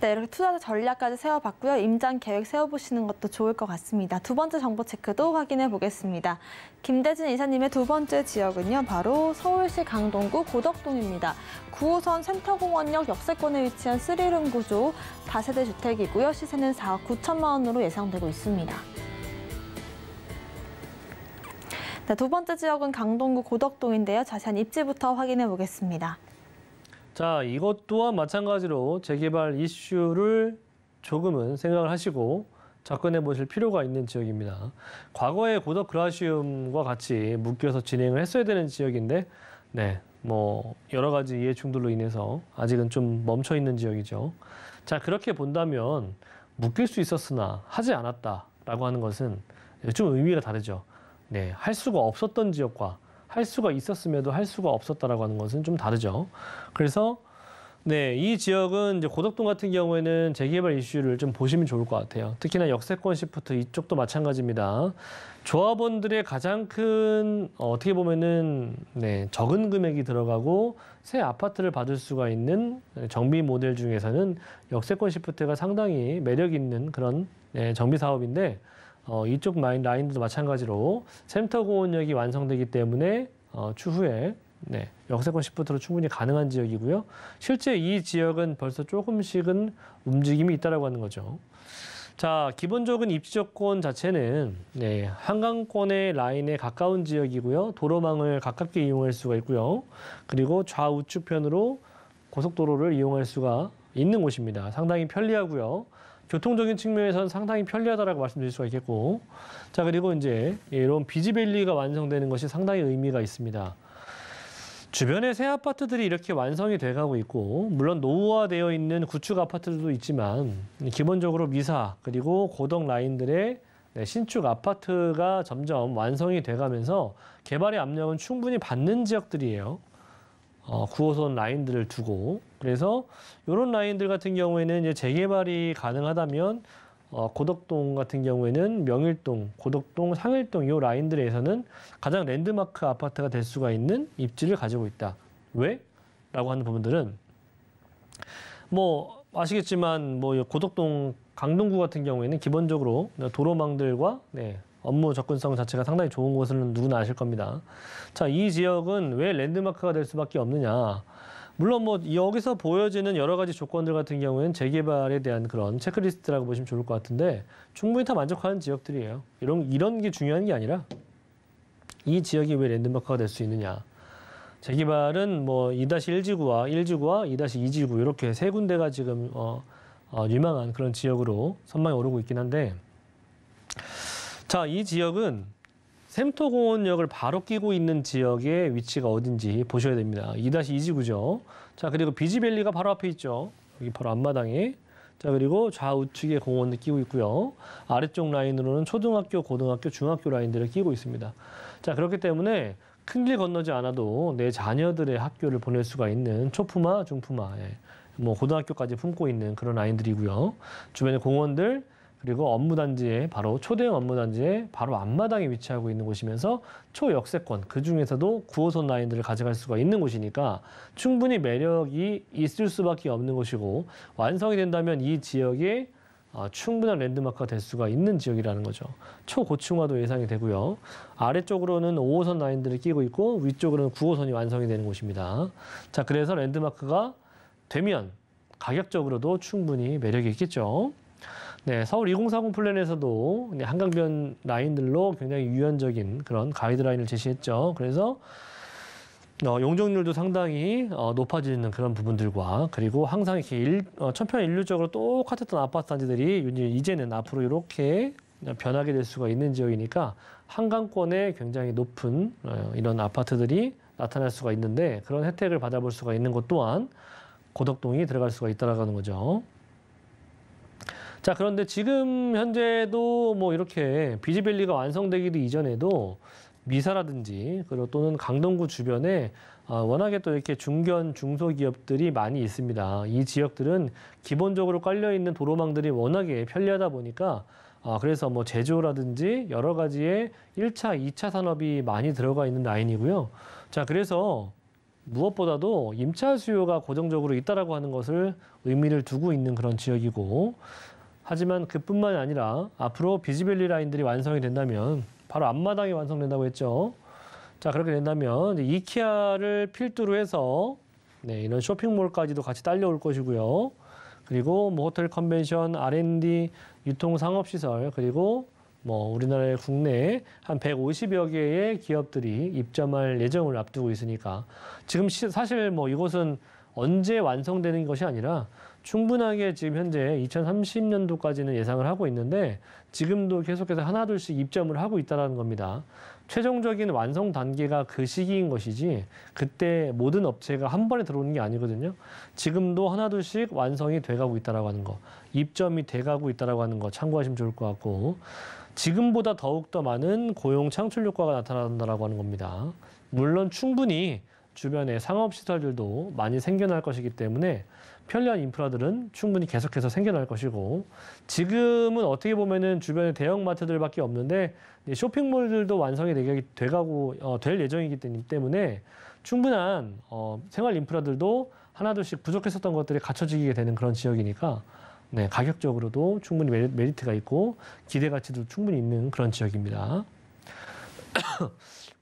[SPEAKER 1] 네, 이렇게 투자 전략까지 세워봤고요. 임장 계획 세워보시는 것도 좋을 것 같습니다. 두 번째 정보 체크도 확인해 보겠습니다. 김대진 이사님의 두 번째 지역은요. 바로 서울시 강동구 고덕동입니다. 9호선 센터공원역 역세권에 위치한 3룸 구조 다세대 주택이고요. 시세는 4억 9천만 원으로 예상되고 있습니다. 네, 두 번째 지역은 강동구 고덕동인데요. 자세한 입지부터 확인해 보겠습니다.
[SPEAKER 2] 자, 이것 또한 마찬가지로 재개발 이슈를 조금은 생각을 하시고 접근해 보실 필요가 있는 지역입니다. 과거에 고덕 그라시움과 같이 묶여서 진행을 했어야 되는 지역인데, 네, 뭐 여러 가지 이해충돌로 인해서 아직은 좀 멈춰 있는 지역이죠. 자, 그렇게 본다면 묶일 수 있었으나 하지 않았다라고 하는 것은 좀 의미가 다르죠. 네, 할 수가 없었던 지역과 할 수가 있었음에도 할 수가 없었다라고 하는 것은 좀 다르죠. 그래서 네, 이 지역은 이제 고덕동 같은 경우에는 재개발 이슈를 좀 보시면 좋을 것 같아요. 특히나 역세권 시프트 이쪽도 마찬가지입니다. 조합원들의 가장 큰 어, 어떻게 보면은 네, 적은 금액이 들어가고 새 아파트를 받을 수가 있는 정비 모델 중에서는 역세권 시프트가 상당히 매력 있는 그런 네, 정비 사업인데 어, 이쪽 마인, 라인도 마찬가지로 센터 고원역이 완성되기 때문에 어, 추후에 네, 역세권 시프트로 충분히 가능한 지역이고요. 실제 이 지역은 벌써 조금씩은 움직임이 있다라고 하는 거죠. 자, 기본적인 입지 적권 자체는 네, 한강권의 라인에 가까운 지역이고요. 도로망을 가깝게 이용할 수가 있고요. 그리고 좌우측편으로 고속도로를 이용할 수가 있는 곳입니다. 상당히 편리하고요. 교통적인 측면에서는 상당히 편리하다라고 말씀드릴 수가 있겠고 자 그리고 이제 이런 비즈밸리가 완성되는 것이 상당히 의미가 있습니다. 주변의 새 아파트들이 이렇게 완성이 돼가고 있고 물론 노후화되어 있는 구축 아파트들도 있지만 기본적으로 미사 그리고 고덕 라인들의 네, 신축 아파트가 점점 완성이 돼가면서 개발의 압력은 충분히 받는 지역들이에요. 어, 9호선 라인들을 두고 그래서 이런 라인들 같은 경우에는 이제 재개발이 가능하다면 어, 고덕동 같은 경우에는 명일동, 고덕동, 상일동 이 라인들에서는 가장 랜드마크 아파트가 될 수가 있는 입지를 가지고 있다. 왜? 라고 하는 부분들은 뭐 아시겠지만 뭐 고덕동 강동구 같은 경우에는 기본적으로 도로망들과 네, 업무 접근성 자체가 상당히 좋은 곳은 누구나 아실 겁니다. 자, 이 지역은 왜 랜드마크가 될 수밖에 없느냐? 물론 뭐 여기서 보여지는 여러 가지 조건들 같은 경우에는 재개발에 대한 그런 체크리스트라고 보시면 좋을 것 같은데 충분히 다 만족하는 지역들이에요. 이런 이런 게 중요한 게 아니라 이 지역이 왜 랜드마크가 될 수 있느냐. 재개발은 뭐 2-1지구와 1지구와 2-2지구 이렇게 세 군데가 지금 어, 어, 유망한 그런 지역으로 선망이 오르고 있긴 한데 자, 이 지역은 샘토공원역을 바로 끼고 있는 지역의 위치가 어딘지 보셔야 됩니다. 2-2지구죠. 자, 그리고 비지밸리가 바로 앞에 있죠. 여기 바로 앞마당에. 자, 그리고 좌우측에 공원을 끼고 있고요. 아래쪽 라인으로는 초등학교, 고등학교, 중학교 라인들을 끼고 있습니다. 자, 그렇기 때문에 큰 길 건너지 않아도 내 자녀들의 학교를 보낼 수가 있는 초품화, 중품화, 예. 뭐 고등학교까지 품고 있는 그런 라인들이고요. 주변의 공원들, 그리고 업무단지에 바로 초대형 업무단지에 바로 앞마당에 위치하고 있는 곳이면서 초역세권 그중에서도 9호선 라인들을 가져갈 수가 있는 곳이니까 충분히 매력이 있을 수밖에 없는 곳이고 완성이 된다면 이 지역에 어, 충분한 랜드마크가 될 수가 있는 지역이라는 거죠. 초고층화도 예상이 되고요. 아래쪽으로는 5호선 라인들을 끼고 있고 위쪽으로는 9호선이 완성이 되는 곳입니다. 자, 그래서 랜드마크가 되면 가격적으로도 충분히 매력이 있겠죠. 네, 서울 2040 플랜에서도 한강변 라인들로 굉장히 유연적인 그런 가이드라인을 제시했죠. 그래서 어, 용적률도 상당히 어, 높아지는 그런 부분들과 그리고 항상 이렇게 일, 어, 천편일률적으로 똑같았던 아파트 단지들이 이제는 앞으로 이렇게 변하게 될 수가 있는 지역이니까 한강권에 굉장히 높은 어, 이런 아파트들이 나타날 수가 있는데 그런 혜택을 받아볼 수가 있는 것 또한 고덕동이 들어갈 수가 있다라는 거죠. 자, 그런데 지금 현재도 뭐 이렇게 비즈밸리가 완성되기 이전에도 미사라든지 그리고 또는 강동구 주변에 아, 워낙에 또 이렇게 중견 중소기업들이 많이 있습니다. 이 지역들은 기본적으로 깔려 있는 도로망들이 워낙에 편리하다 보니까 아, 그래서 뭐 제조라든지 여러 가지의 1차, 2차 산업이 많이 들어가 있는 라인이고요. 자, 그래서 무엇보다도 임차 수요가 고정적으로 있다라고 하는 것을 의미를 두고 있는 그런 지역이고 하지만 그뿐만 아니라 앞으로 비즈밸리 라인들이 완성이 된다면 바로 앞마당이 완성된다고 했죠. 자 그렇게 된다면 이케아를 필두로 해서 네, 이런 쇼핑몰까지도 같이 딸려올 것이고요. 그리고 뭐 호텔 컨벤션, R&D, 유통 상업 시설 그리고 뭐 우리나라의 국내에 한 150여 개의 기업들이 입점할 예정을 앞두고 있으니까 지금 시, 사실 뭐 이곳은 언제 완성되는 것이 아니라 충분하게 지금 현재 2030년도까지는 예상을 하고 있는데 지금도 계속해서 하나둘씩 입점을 하고 있다는 겁니다. 최종적인 완성 단계가 그 시기인 것이지 그때 모든 업체가 한 번에 들어오는 게 아니거든요. 지금도 하나둘씩 완성이 돼가고 있다라고 하는 거, 입점이 돼가고 있다라고 하는 거 참고하시면 좋을 것 같고 지금보다 더욱 더 많은 고용 창출 효과가 나타난다고 하는 겁니다. 물론 충분히 주변에 상업 시설들도 많이 생겨날 것이기 때문에 편리한 인프라들은 충분히 계속해서 생겨날 것이고 지금은 어떻게 보면은 주변에 대형 마트들밖에 없는데 쇼핑몰들도 완성이 돼가고 어, 될 예정이기 때문에 충분한 어, 생활 인프라들도 하나둘씩 부족했었던 것들이 갖춰지게 되는 그런 지역이니까 네, 가격적으로도 충분히 메리, 메리트가 있고 기대 가치도 충분히 있는 그런 지역입니다.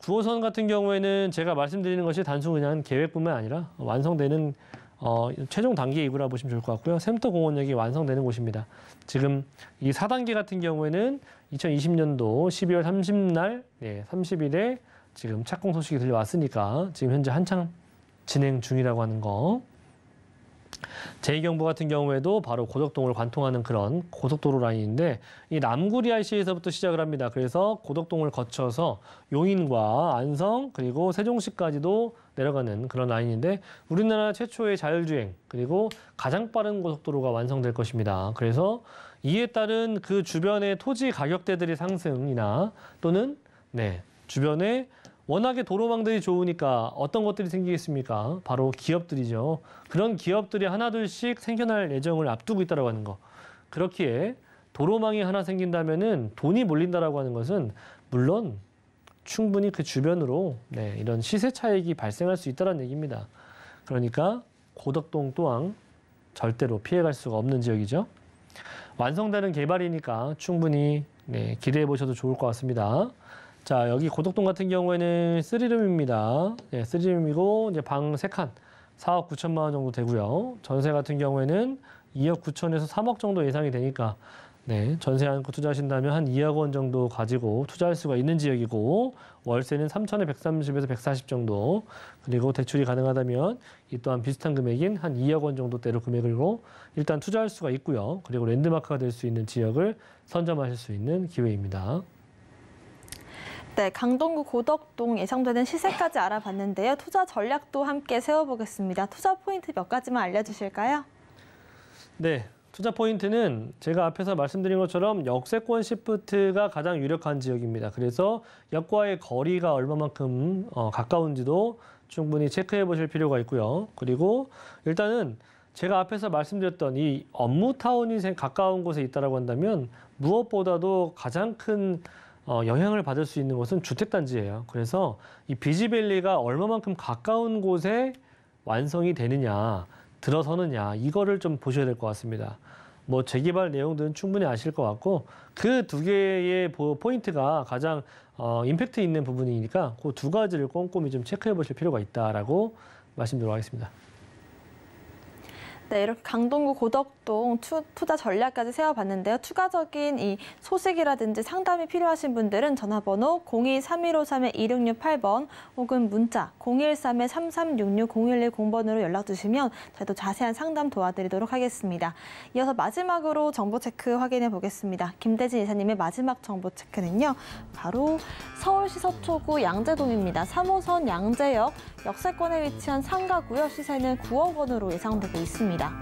[SPEAKER 2] 9호선 같은 경우에는 제가 말씀드리는 것이 단순 그냥 계획뿐만 아니라 완성되는 어, 최종 단계 입으라 보시면 좋을 것 같고요. 샘터 공원역이 완성되는 곳입니다. 지금 이 4단계 같은 경우에는 2020년도 12월 30날, 예, 30일에 지금 착공 소식이 들려왔으니까 지금 현재 한창 진행 중이라고 하는 거. 제2경부 같은 경우에도 바로 고덕동을 관통하는 그런 고속도로 라인인데 이 남구리 IC에서부터 시작을 합니다. 그래서 고덕동을 거쳐서 용인과 안성 그리고 세종시까지도 내려가는 그런 라인인데 우리나라 최초의 자율주행 그리고 가장 빠른 고속도로가 완성될 것입니다. 그래서 이에 따른 그 주변의 토지 가격대들의 상승이나 또는 네 주변에 워낙에 도로망들이 좋으니까 어떤 것들이 생기겠습니까? 바로 기업들이죠. 그런 기업들이 하나둘씩 생겨날 예정을 앞두고 있다고 하는 거. 그렇기에 도로망이 하나 생긴다면 돈이 몰린다라고 하는 것은 물론 충분히 그 주변으로 네, 이런 시세 차익이 발생할 수 있다는 얘기입니다. 그러니까 고덕동 또한 절대로 피해갈 수가 없는 지역이죠. 완성되는 개발이니까 충분히 네, 기대해 보셔도 좋을 것 같습니다. 자 여기 고덕동 같은 경우에는 쓰리룸입니다. 네, 쓰리룸이고 이제 방 3칸 4억 9천만 원 정도 되고요. 전세 같은 경우에는 2억 9천에서 3억 정도 예상이 되니까 네, 전세 안고 투자하신다면 한 2억 원 정도 가지고 투자할 수가 있는 지역이고 월세는 3 130에서 140 정도 그리고 대출이 가능하다면 이 또한 비슷한 금액인 한 2억 원 정도대로 금액으로 일단 투자할 수가 있고요. 그리고 랜드마크가 될 수 있는 지역을 선점하실 수 있는 기회입니다.
[SPEAKER 1] 네, 강동구 고덕동 예상되는 시세까지 알아봤는데요. 투자 전략도 함께 세워보겠습니다. 투자 포인트 몇 가지만 알려주실까요?
[SPEAKER 2] 네, 투자 포인트는 제가 앞에서 말씀드린 것처럼 역세권 시프트가 가장 유력한 지역입니다. 그래서 역과의 거리가 얼마만큼 어, 가까운지도 충분히 체크해 보실 필요가 있고요. 그리고 일단은 제가 앞에서 말씀드렸던 이 업무타운이 가까운 곳에 있다고 한다면 무엇보다도 가장 큰 어, 영향을 받을 수 있는 곳은 주택단지예요. 그래서 이 비지밸리가 얼마만큼 가까운 곳에 완성이 되느냐 들어서느냐 이거를 좀 보셔야 될 것 같습니다. 뭐 재개발 내용들은 충분히 아실 것 같고 그 두 개의 포인트가 가장 어, 임팩트 있는 부분이니까 그 두 가지를 꼼꼼히 좀 체크해 보실 필요가 있다라고 말씀드리겠습니다
[SPEAKER 1] 네, 이렇게 강동구 고덕동 투, 투자 전략까지 세워봤는데요. 추가적인 이 소식이라든지 상담이 필요하신 분들은 전화번호 02-3153-2668번 혹은 문자 013-3366-0110번으로 연락주시면 저희도 자세한 상담 도와드리도록 하겠습니다. 이어서 마지막으로 정보체크 확인해 보겠습니다. 김대진 이사님의 마지막 정보체크는요. 바로 서울시 서초구 양재동입니다. 3호선 양재역 역세권에 위치한 상가구요. 시세는 9억 원으로 예상되고 있습니다. 있습니다.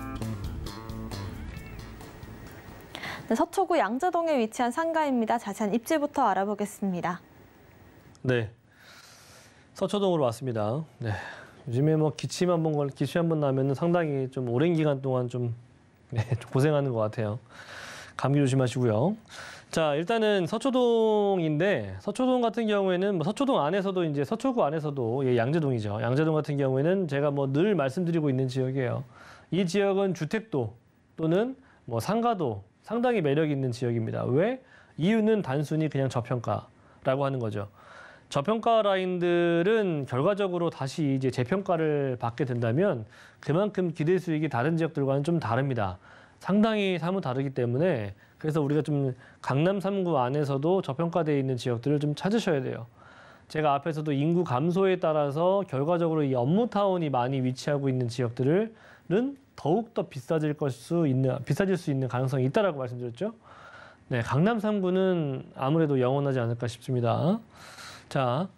[SPEAKER 1] 네, 서초구 양자동에 위치한 상가입니다. 자세한 입지부터 알아보겠습니다.
[SPEAKER 2] 네, 서초동으로 왔습니다. 네, 요즘에 뭐 기침 한 번걸 기침 한 번 나면은 상당히 좀 오랜 기간 동안 좀 네, 고생하는 것 같아요. 감기 조심하시고요. 자, 일단은 서초동인데 서초동 같은 경우에는 뭐 서초동 안에서도 이제 서초구 안에서도 예, 양재동이죠. 양재동 같은 경우에는 제가 뭐 늘 말씀드리고 있는 지역이에요. 이 지역은 주택도 또는 뭐 상가도 상당히 매력 있는 지역입니다. 왜? 이유는 단순히 그냥 저평가라고 하는 거죠. 저평가 라인들은 결과적으로 다시 이제 재평가를 받게 된다면 그만큼 기대 수익이 다른 지역들과는 좀 다릅니다. 상당히 사뭇 다르기 때문에 그래서 우리가 좀 강남 3구 안에서도 저평가되어 있는 지역들을 좀 찾으셔야 돼요. 제가 앞에서도 인구 감소에 따라서 결과적으로 이 업무타운이 많이 위치하고 있는 지역들을 은 더욱 더 비싸질 것 수 있는 비싸질 수 있는 가능성이 있다라고 말씀드렸죠. 네, 강남 3구는 아무래도 영원하지 않을까 싶습니다. 자,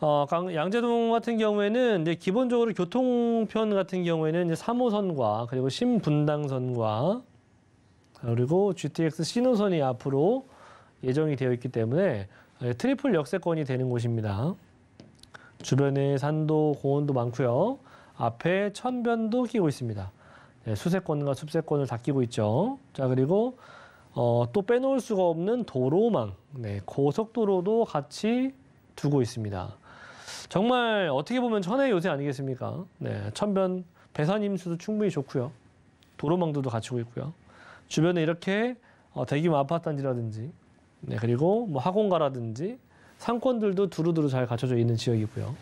[SPEAKER 2] 어, 강, 양재동 같은 경우에는 이제 기본적으로 교통편 같은 경우에는 이제 3호선과 그리고 신분당선과 그리고 GTX 신호선이 앞으로 예정이 되어 있기 때문에 예, 트리플 역세권이 되는 곳입니다. 주변에 산도, 공원도 많고요. 앞에 천변도 끼고 있습니다. 예, 수세권과 숲세권을 다 끼고 있죠. 자 그리고 어, 또 빼놓을 수가 없는 도로망, 네, 고속도로도 같이 두고 있습니다. 정말 어떻게 보면 천의 요새 아니겠습니까? 네, 천변 배산 임수도 충분히 좋고요. 도로망도도 갖추고 있고요. 주변에 이렇게 어, 대규모 아파트단지라든지, 네, 그리고 뭐 학원가라든지 상권들도 두루두루 잘 갖춰져 있는 지역이고요.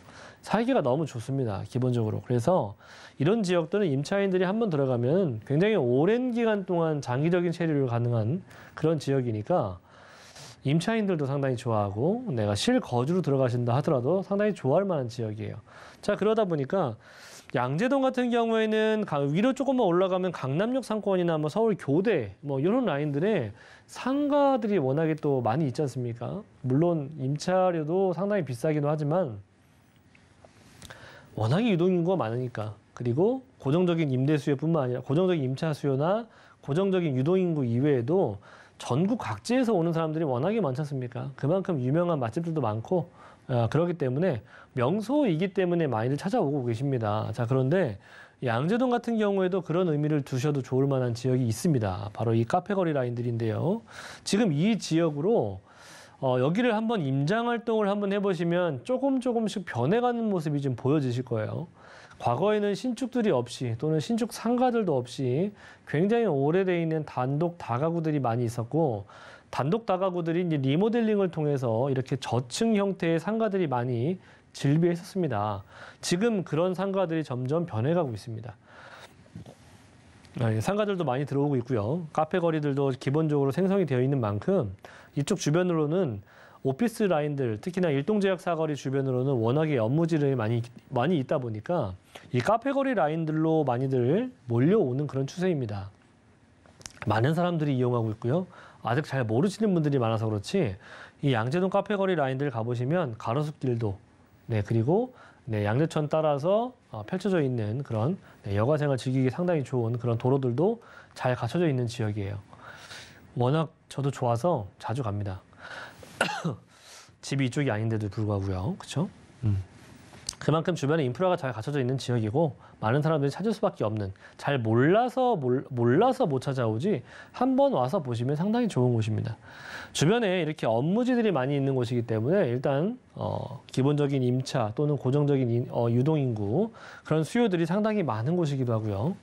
[SPEAKER 2] 살기가 너무 좋습니다. 기본적으로. 그래서 이런 지역들은 임차인들이 한번 들어가면 굉장히 오랜 기간 동안 장기적인 체류를 가능한 그런 지역이니까 임차인들도 상당히 좋아하고 내가 실거주로 들어가신다 하더라도 상당히 좋아할 만한 지역이에요. 자, 그러다 보니까 양재동 같은 경우에는 위로 조금만 올라가면 강남역 상권이나 뭐 서울 교대 뭐 이런 라인들에 상가들이 워낙에 또 많이 있지 않습니까? 물론 임차료도 상당히 비싸기도 하지만 워낙에 유동 인구가 많으니까 그리고 고정적인 임대 수요뿐만 아니라 고정적인 임차 수요나 고정적인 유동 인구 이외에도 전국 각지에서 오는 사람들이 워낙에 많지 않습니까? 그만큼 유명한 맛집들도 많고 아, 그렇기 때문에 명소이기 때문에 많이들 찾아오고 계십니다. 자 그런데 양재동 같은 경우에도 그런 의미를 두셔도 좋을 만한 지역이 있습니다. 바로 이 카페거리 라인들인데요. 지금 이 지역으로 어, 여기를 한번 임장 활동을 한번 해보시면 조금 조금씩 변해가는 모습이 좀 보여지실 거예요. 과거에는 신축들이 없이 또는 신축 상가들도 없이 굉장히 오래돼 있는 단독 다가구들이 많이 있었고 단독 다가구들이 이제 리모델링을 통해서 이렇게 저층 형태의 상가들이 많이 질비했었습니다. 지금 그런 상가들이 점점 변해가고 있습니다. 아, 예, 상가들도 많이 들어오고 있고요. 카페 거리들도 기본적으로 생성이 되어 있는 만큼 이쪽 주변으로는 오피스 라인들 특히나 일동제약 사거리 주변으로는 워낙에 연무지이 많이 많이 있다 보니까 이 카페거리 라인들로 많이들 몰려오는 그런 추세입니다. 많은 사람들이 이용하고 있고요. 아직 잘 모르시는 분들이 많아서 그렇지 이 양재동 카페거리 라인들 가보시면 가로수길도 네 그리고 네, 양재천 따라서 어, 펼쳐져 있는 그런 네, 여가생활 즐기기 상당히 좋은 그런 도로들도 잘 갖춰져 있는 지역이에요. 워낙 저도 좋아서 자주 갑니다. 집이 이쪽이 아닌데도 불구하고요. 그렇죠? 음. 그만큼 주변에 인프라가 잘 갖춰져 있는 지역이고 많은 사람들이 찾을 수밖에 없는 잘 몰라서 몰, 몰라서 못 찾아오지 한번 와서 보시면 상당히 좋은 곳입니다. 주변에 이렇게 업무지들이 많이 있는 곳이기 때문에 일단 어, 기본적인 임차 또는 고정적인 인, 어, 유동 인구 그런 수요들이 상당히 많은 곳이기도 하고요.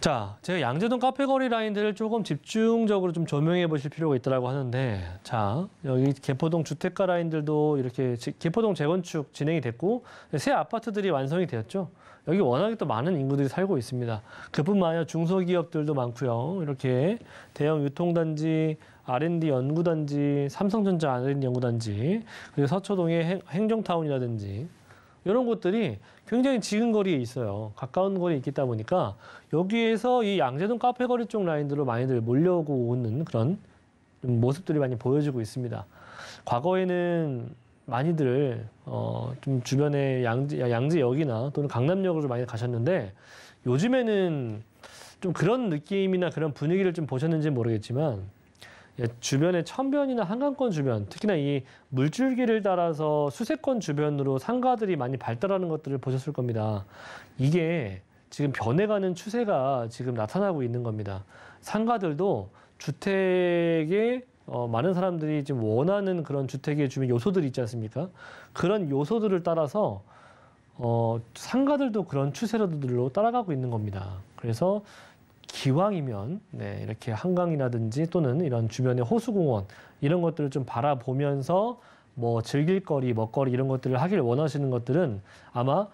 [SPEAKER 2] 자, 제가 양재동 카페 거리 라인들을 조금 집중적으로 좀 조명해 보실 필요가 있다고 하는데, 자, 여기 개포동 주택가 라인들도 이렇게 개포동 재건축 진행이 됐고, 새 아파트들이 완성이 되었죠. 여기 워낙에 또 많은 인구들이 살고 있습니다. 그뿐만 아니라 중소기업들도 많고요. 이렇게 대형 유통단지, R&D 연구단지, 삼성전자 R&D 연구단지, 그리고 서초동의 행정타운이라든지 이런 곳들이 굉장히 지근 거리에 있어요. 가까운 거리에 있기 다 보니까 여기에서 이 양재동 카페 거리 쪽 라인들로 많이들 몰려고 오는 그런 모습들이 많이 보여지고 있습니다. 과거에는 많이들 어, 좀 주변에 양지, 양지역이나 또는 강남역으로 많이 가셨는데 요즘에는 좀 그런 느낌이나 그런 분위기를 좀 보셨는지 모르겠지만 예, 주변의 천변이나 한강권 주변, 특히나 이 물줄기를 따라서 수세권 주변으로 상가들이 많이 발달하는 것들을 보셨을 겁니다. 이게 지금 변해가는 추세가 지금 나타나고 있는 겁니다. 상가들도 주택에 어, 많은 사람들이 지금 원하는 그런 주택의 주변 요소들이 있지 않습니까? 그런 요소들을 따라서 어, 상가들도 그런 추세로 로들 따라가고 있는 겁니다. 그래서 기왕이면 네, 이렇게 한강이라든지 또는 이런 주변의 호수공원 이런 것들을 좀 바라보면서 뭐 즐길거리, 먹거리 이런 것들을 하길 원하시는 것들은 아마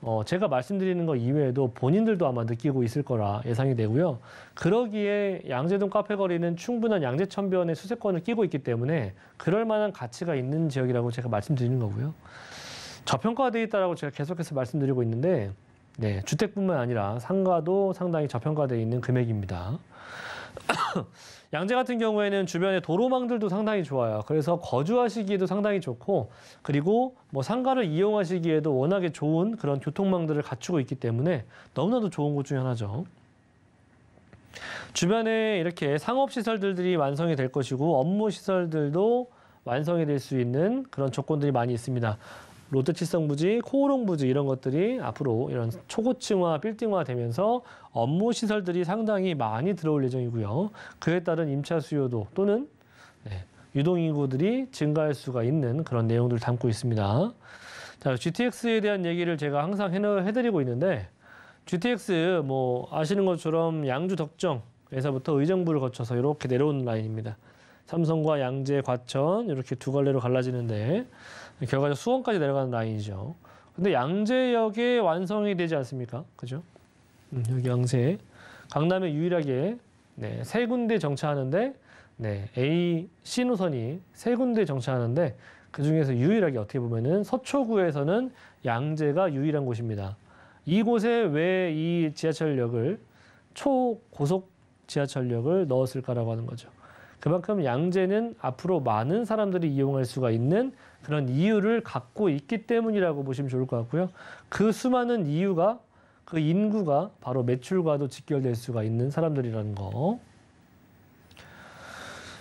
[SPEAKER 2] 어, 제가 말씀드리는 것 이외에도 본인들도 아마 느끼고 있을 거라 예상이 되고요. 그러기에 양재동 카페거리는 충분한 양재천변의 수세권을 끼고 있기 때문에 그럴 만한 가치가 있는 지역이라고 제가 말씀드리는 거고요. 저평가되어 있다라고 제가 계속해서 말씀드리고 있는데 네, 주택뿐만 아니라 상가도 상당히 저평가되어 있는 금액입니다. 양재 같은 경우에는 주변의 도로망들도 상당히 좋아요. 그래서 거주하시기에도 상당히 좋고 그리고 뭐 상가를 이용하시기에도 워낙에 좋은 그런 교통망들을 갖추고 있기 때문에 너무나도 좋은 곳 중에 하나죠. 주변에 이렇게 상업시설들이 완성이 될 것이고 업무시설들도 완성이 될 수 있는 그런 조건들이 많이 있습니다. 로드칠성 부지, 코오롱 부지 이런 것들이 앞으로 이런 초고층화 빌딩화 되면서 업무 시설들이 상당히 많이 들어올 예정이고요. 그에 따른 임차 수요도 또는 네, 유동 인구들이 증가할 수가 있는 그런 내용들을 담고 있습니다. 자, GTX에 대한 얘기를 제가 항상 해드리고 있는데 GTX 뭐 아시는 것처럼 양주 덕정에서부터 의정부를 거쳐서 이렇게 내려오는 라인입니다. 삼성과 양재, 과천 이렇게 두 갈래로 갈라지는데 결과적으로 수원까지 내려가는 라인이죠. 근데 양재역에 완성이 되지 않습니까? 그죠? 음, 여기 양재. 강남에 유일하게 네, 세 군데 정차하는데 네, A, C 노선이 세 군데 정차하는데 그 중에서 유일하게 어떻게 보면은 서초구에서는 양재가 유일한 곳입니다. 이곳에 왜 이 지하철역을 초고속 지하철역을 넣었을까라고 하는 거죠. 그만큼 양재는 앞으로 많은 사람들이 이용할 수가 있는 그런 이유를 갖고 있기 때문이라고 보시면 좋을 것 같고요. 그 수많은 이유가 그 인구가 바로 매출과도 직결될 수가 있는 사람들이라는 거.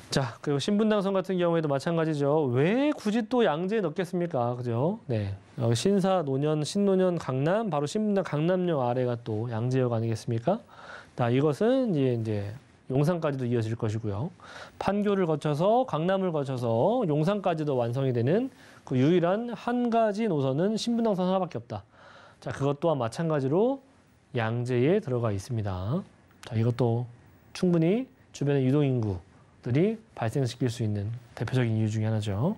[SPEAKER 2] 자, 그리고 신분당선 같은 경우에도 마찬가지죠. 왜 굳이 또 양재에 넣겠습니까? 그죠? 네. 어, 신사, 노년, 신노년, 강남, 바로 신분당 강남역 아래가 또 양재역 아니겠습니까? 자, 이것은 이제, 이제 용산까지도 이어질 것이고요. 판교를 거쳐서 강남을 거쳐서 용산까지도 완성이 되는 그 유일한 한 가지 노선은 신분당선 하나밖에 없다. 자, 그것 또한 마찬가지로 양재에 들어가 있습니다. 자, 이것도 충분히 주변의 유동인구들이 발생시킬 수 있는 대표적인 이유 중에 하나죠.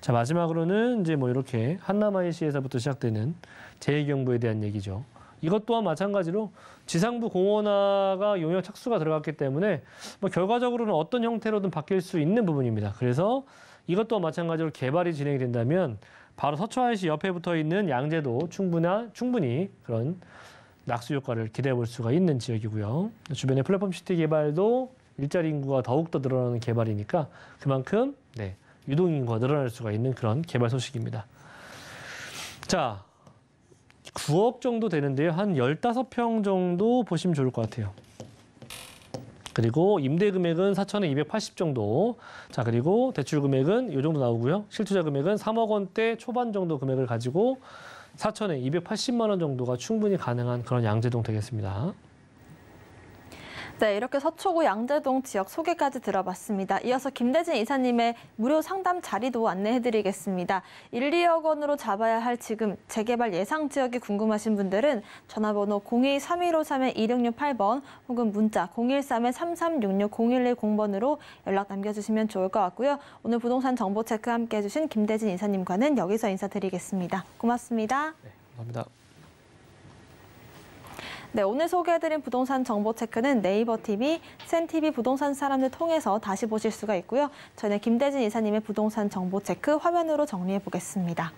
[SPEAKER 2] 자, 마지막으로는 이제 뭐 이렇게 한남아이시에서부터 시작되는 재해경부에 대한 얘기죠. 이것 또한 마찬가지로 지상부 공원화가 용역 착수가 들어갔기 때문에 뭐 결과적으로는 어떤 형태로든 바뀔 수 있는 부분입니다. 그래서 이것 또한 마찬가지로 개발이 진행이 된다면 바로 서초하시 옆에 붙어 있는 양재도 충분한 충분히 그런 낙수 효과를 기대해 볼 수가 있는 지역이고요. 주변의 플랫폼 시티 개발도 일자리 인구가 더욱 더 늘어나는 개발이니까 그만큼 네, 유동 인구가 늘어날 수가 있는 그런 개발 소식입니다. 자, 9억 정도 되는데요. 한 15평 정도 보시면 좋을 것 같아요. 그리고 임대 금액은 4,280 정도. 자, 그리고 대출 금액은 이 정도 나오고요. 실투자 금액은 3억 원대 초반 정도 금액을 가지고 4,280만 원 정도가 충분히 가능한 그런 양재동 되겠습니다.
[SPEAKER 1] 네, 이렇게 서초구 양재동 지역 소개까지 들어봤습니다. 이어서 김대진 이사님의 무료 상담 자리도 안내해드리겠습니다. 1, 2억 원으로 잡아야 할 지금 재개발 예상 지역이 궁금하신 분들은 전화번호 02-3153-2668번 혹은 문자 013-3366-0110번으로 연락 남겨주시면 좋을 것 같고요. 오늘 부동산 정보 체크 함께해주신 김대진 이사님과는 여기서 인사드리겠습니다. 고맙습니다. 네, 감사합니다. 네, 오늘 소개해드린 부동산 정보 체크는 네이버 TV, 센티비 부동산 사람을 통해서 다시 보실 수가 있고요. 저는 김대진 이사님의 부동산 정보 체크 화면으로 정리해 보겠습니다.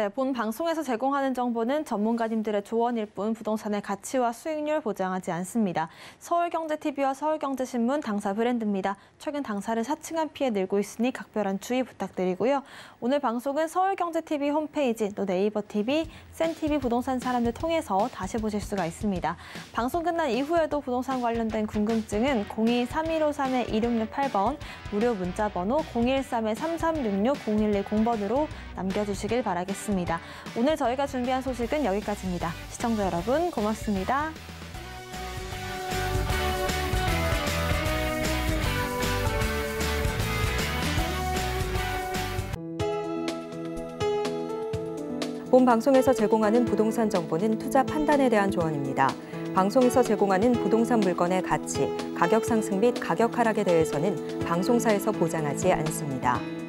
[SPEAKER 1] 네, 본 방송에서 제공하는 정보는 전문가님들의 조언일 뿐 부동산의 가치와 수익률 보장하지 않습니다. 서울경제TV와 서울경제신문 당사 브랜드입니다. 최근 당사를 사칭한 피해 늘고 있으니 각별한 주의 부탁드리고요. 오늘 방송은 서울경제TV 홈페이지 또 네이버 TV, 센TV 부동산 사람들 통해서 다시 보실 수가 있습니다. 방송 끝난 이후에도 부동산 관련된 궁금증은 02-3153-2668번, 무료 문자번호 013-3366-0110번으로 남겨주시길 바라겠습니다. 있습니다. 오늘 저희가 준비한 소식은 여기까지입니다. 시청자 여러분 고맙습니다. 본 방송에서 제공하는 부동산 정보는 투자 판단에 대한 조언입니다. 방송에서 제공하는 부동산 물건의 가치, 가격 상승 및 가격 하락에 대해서는 방송사에서 보장하지 않습니다.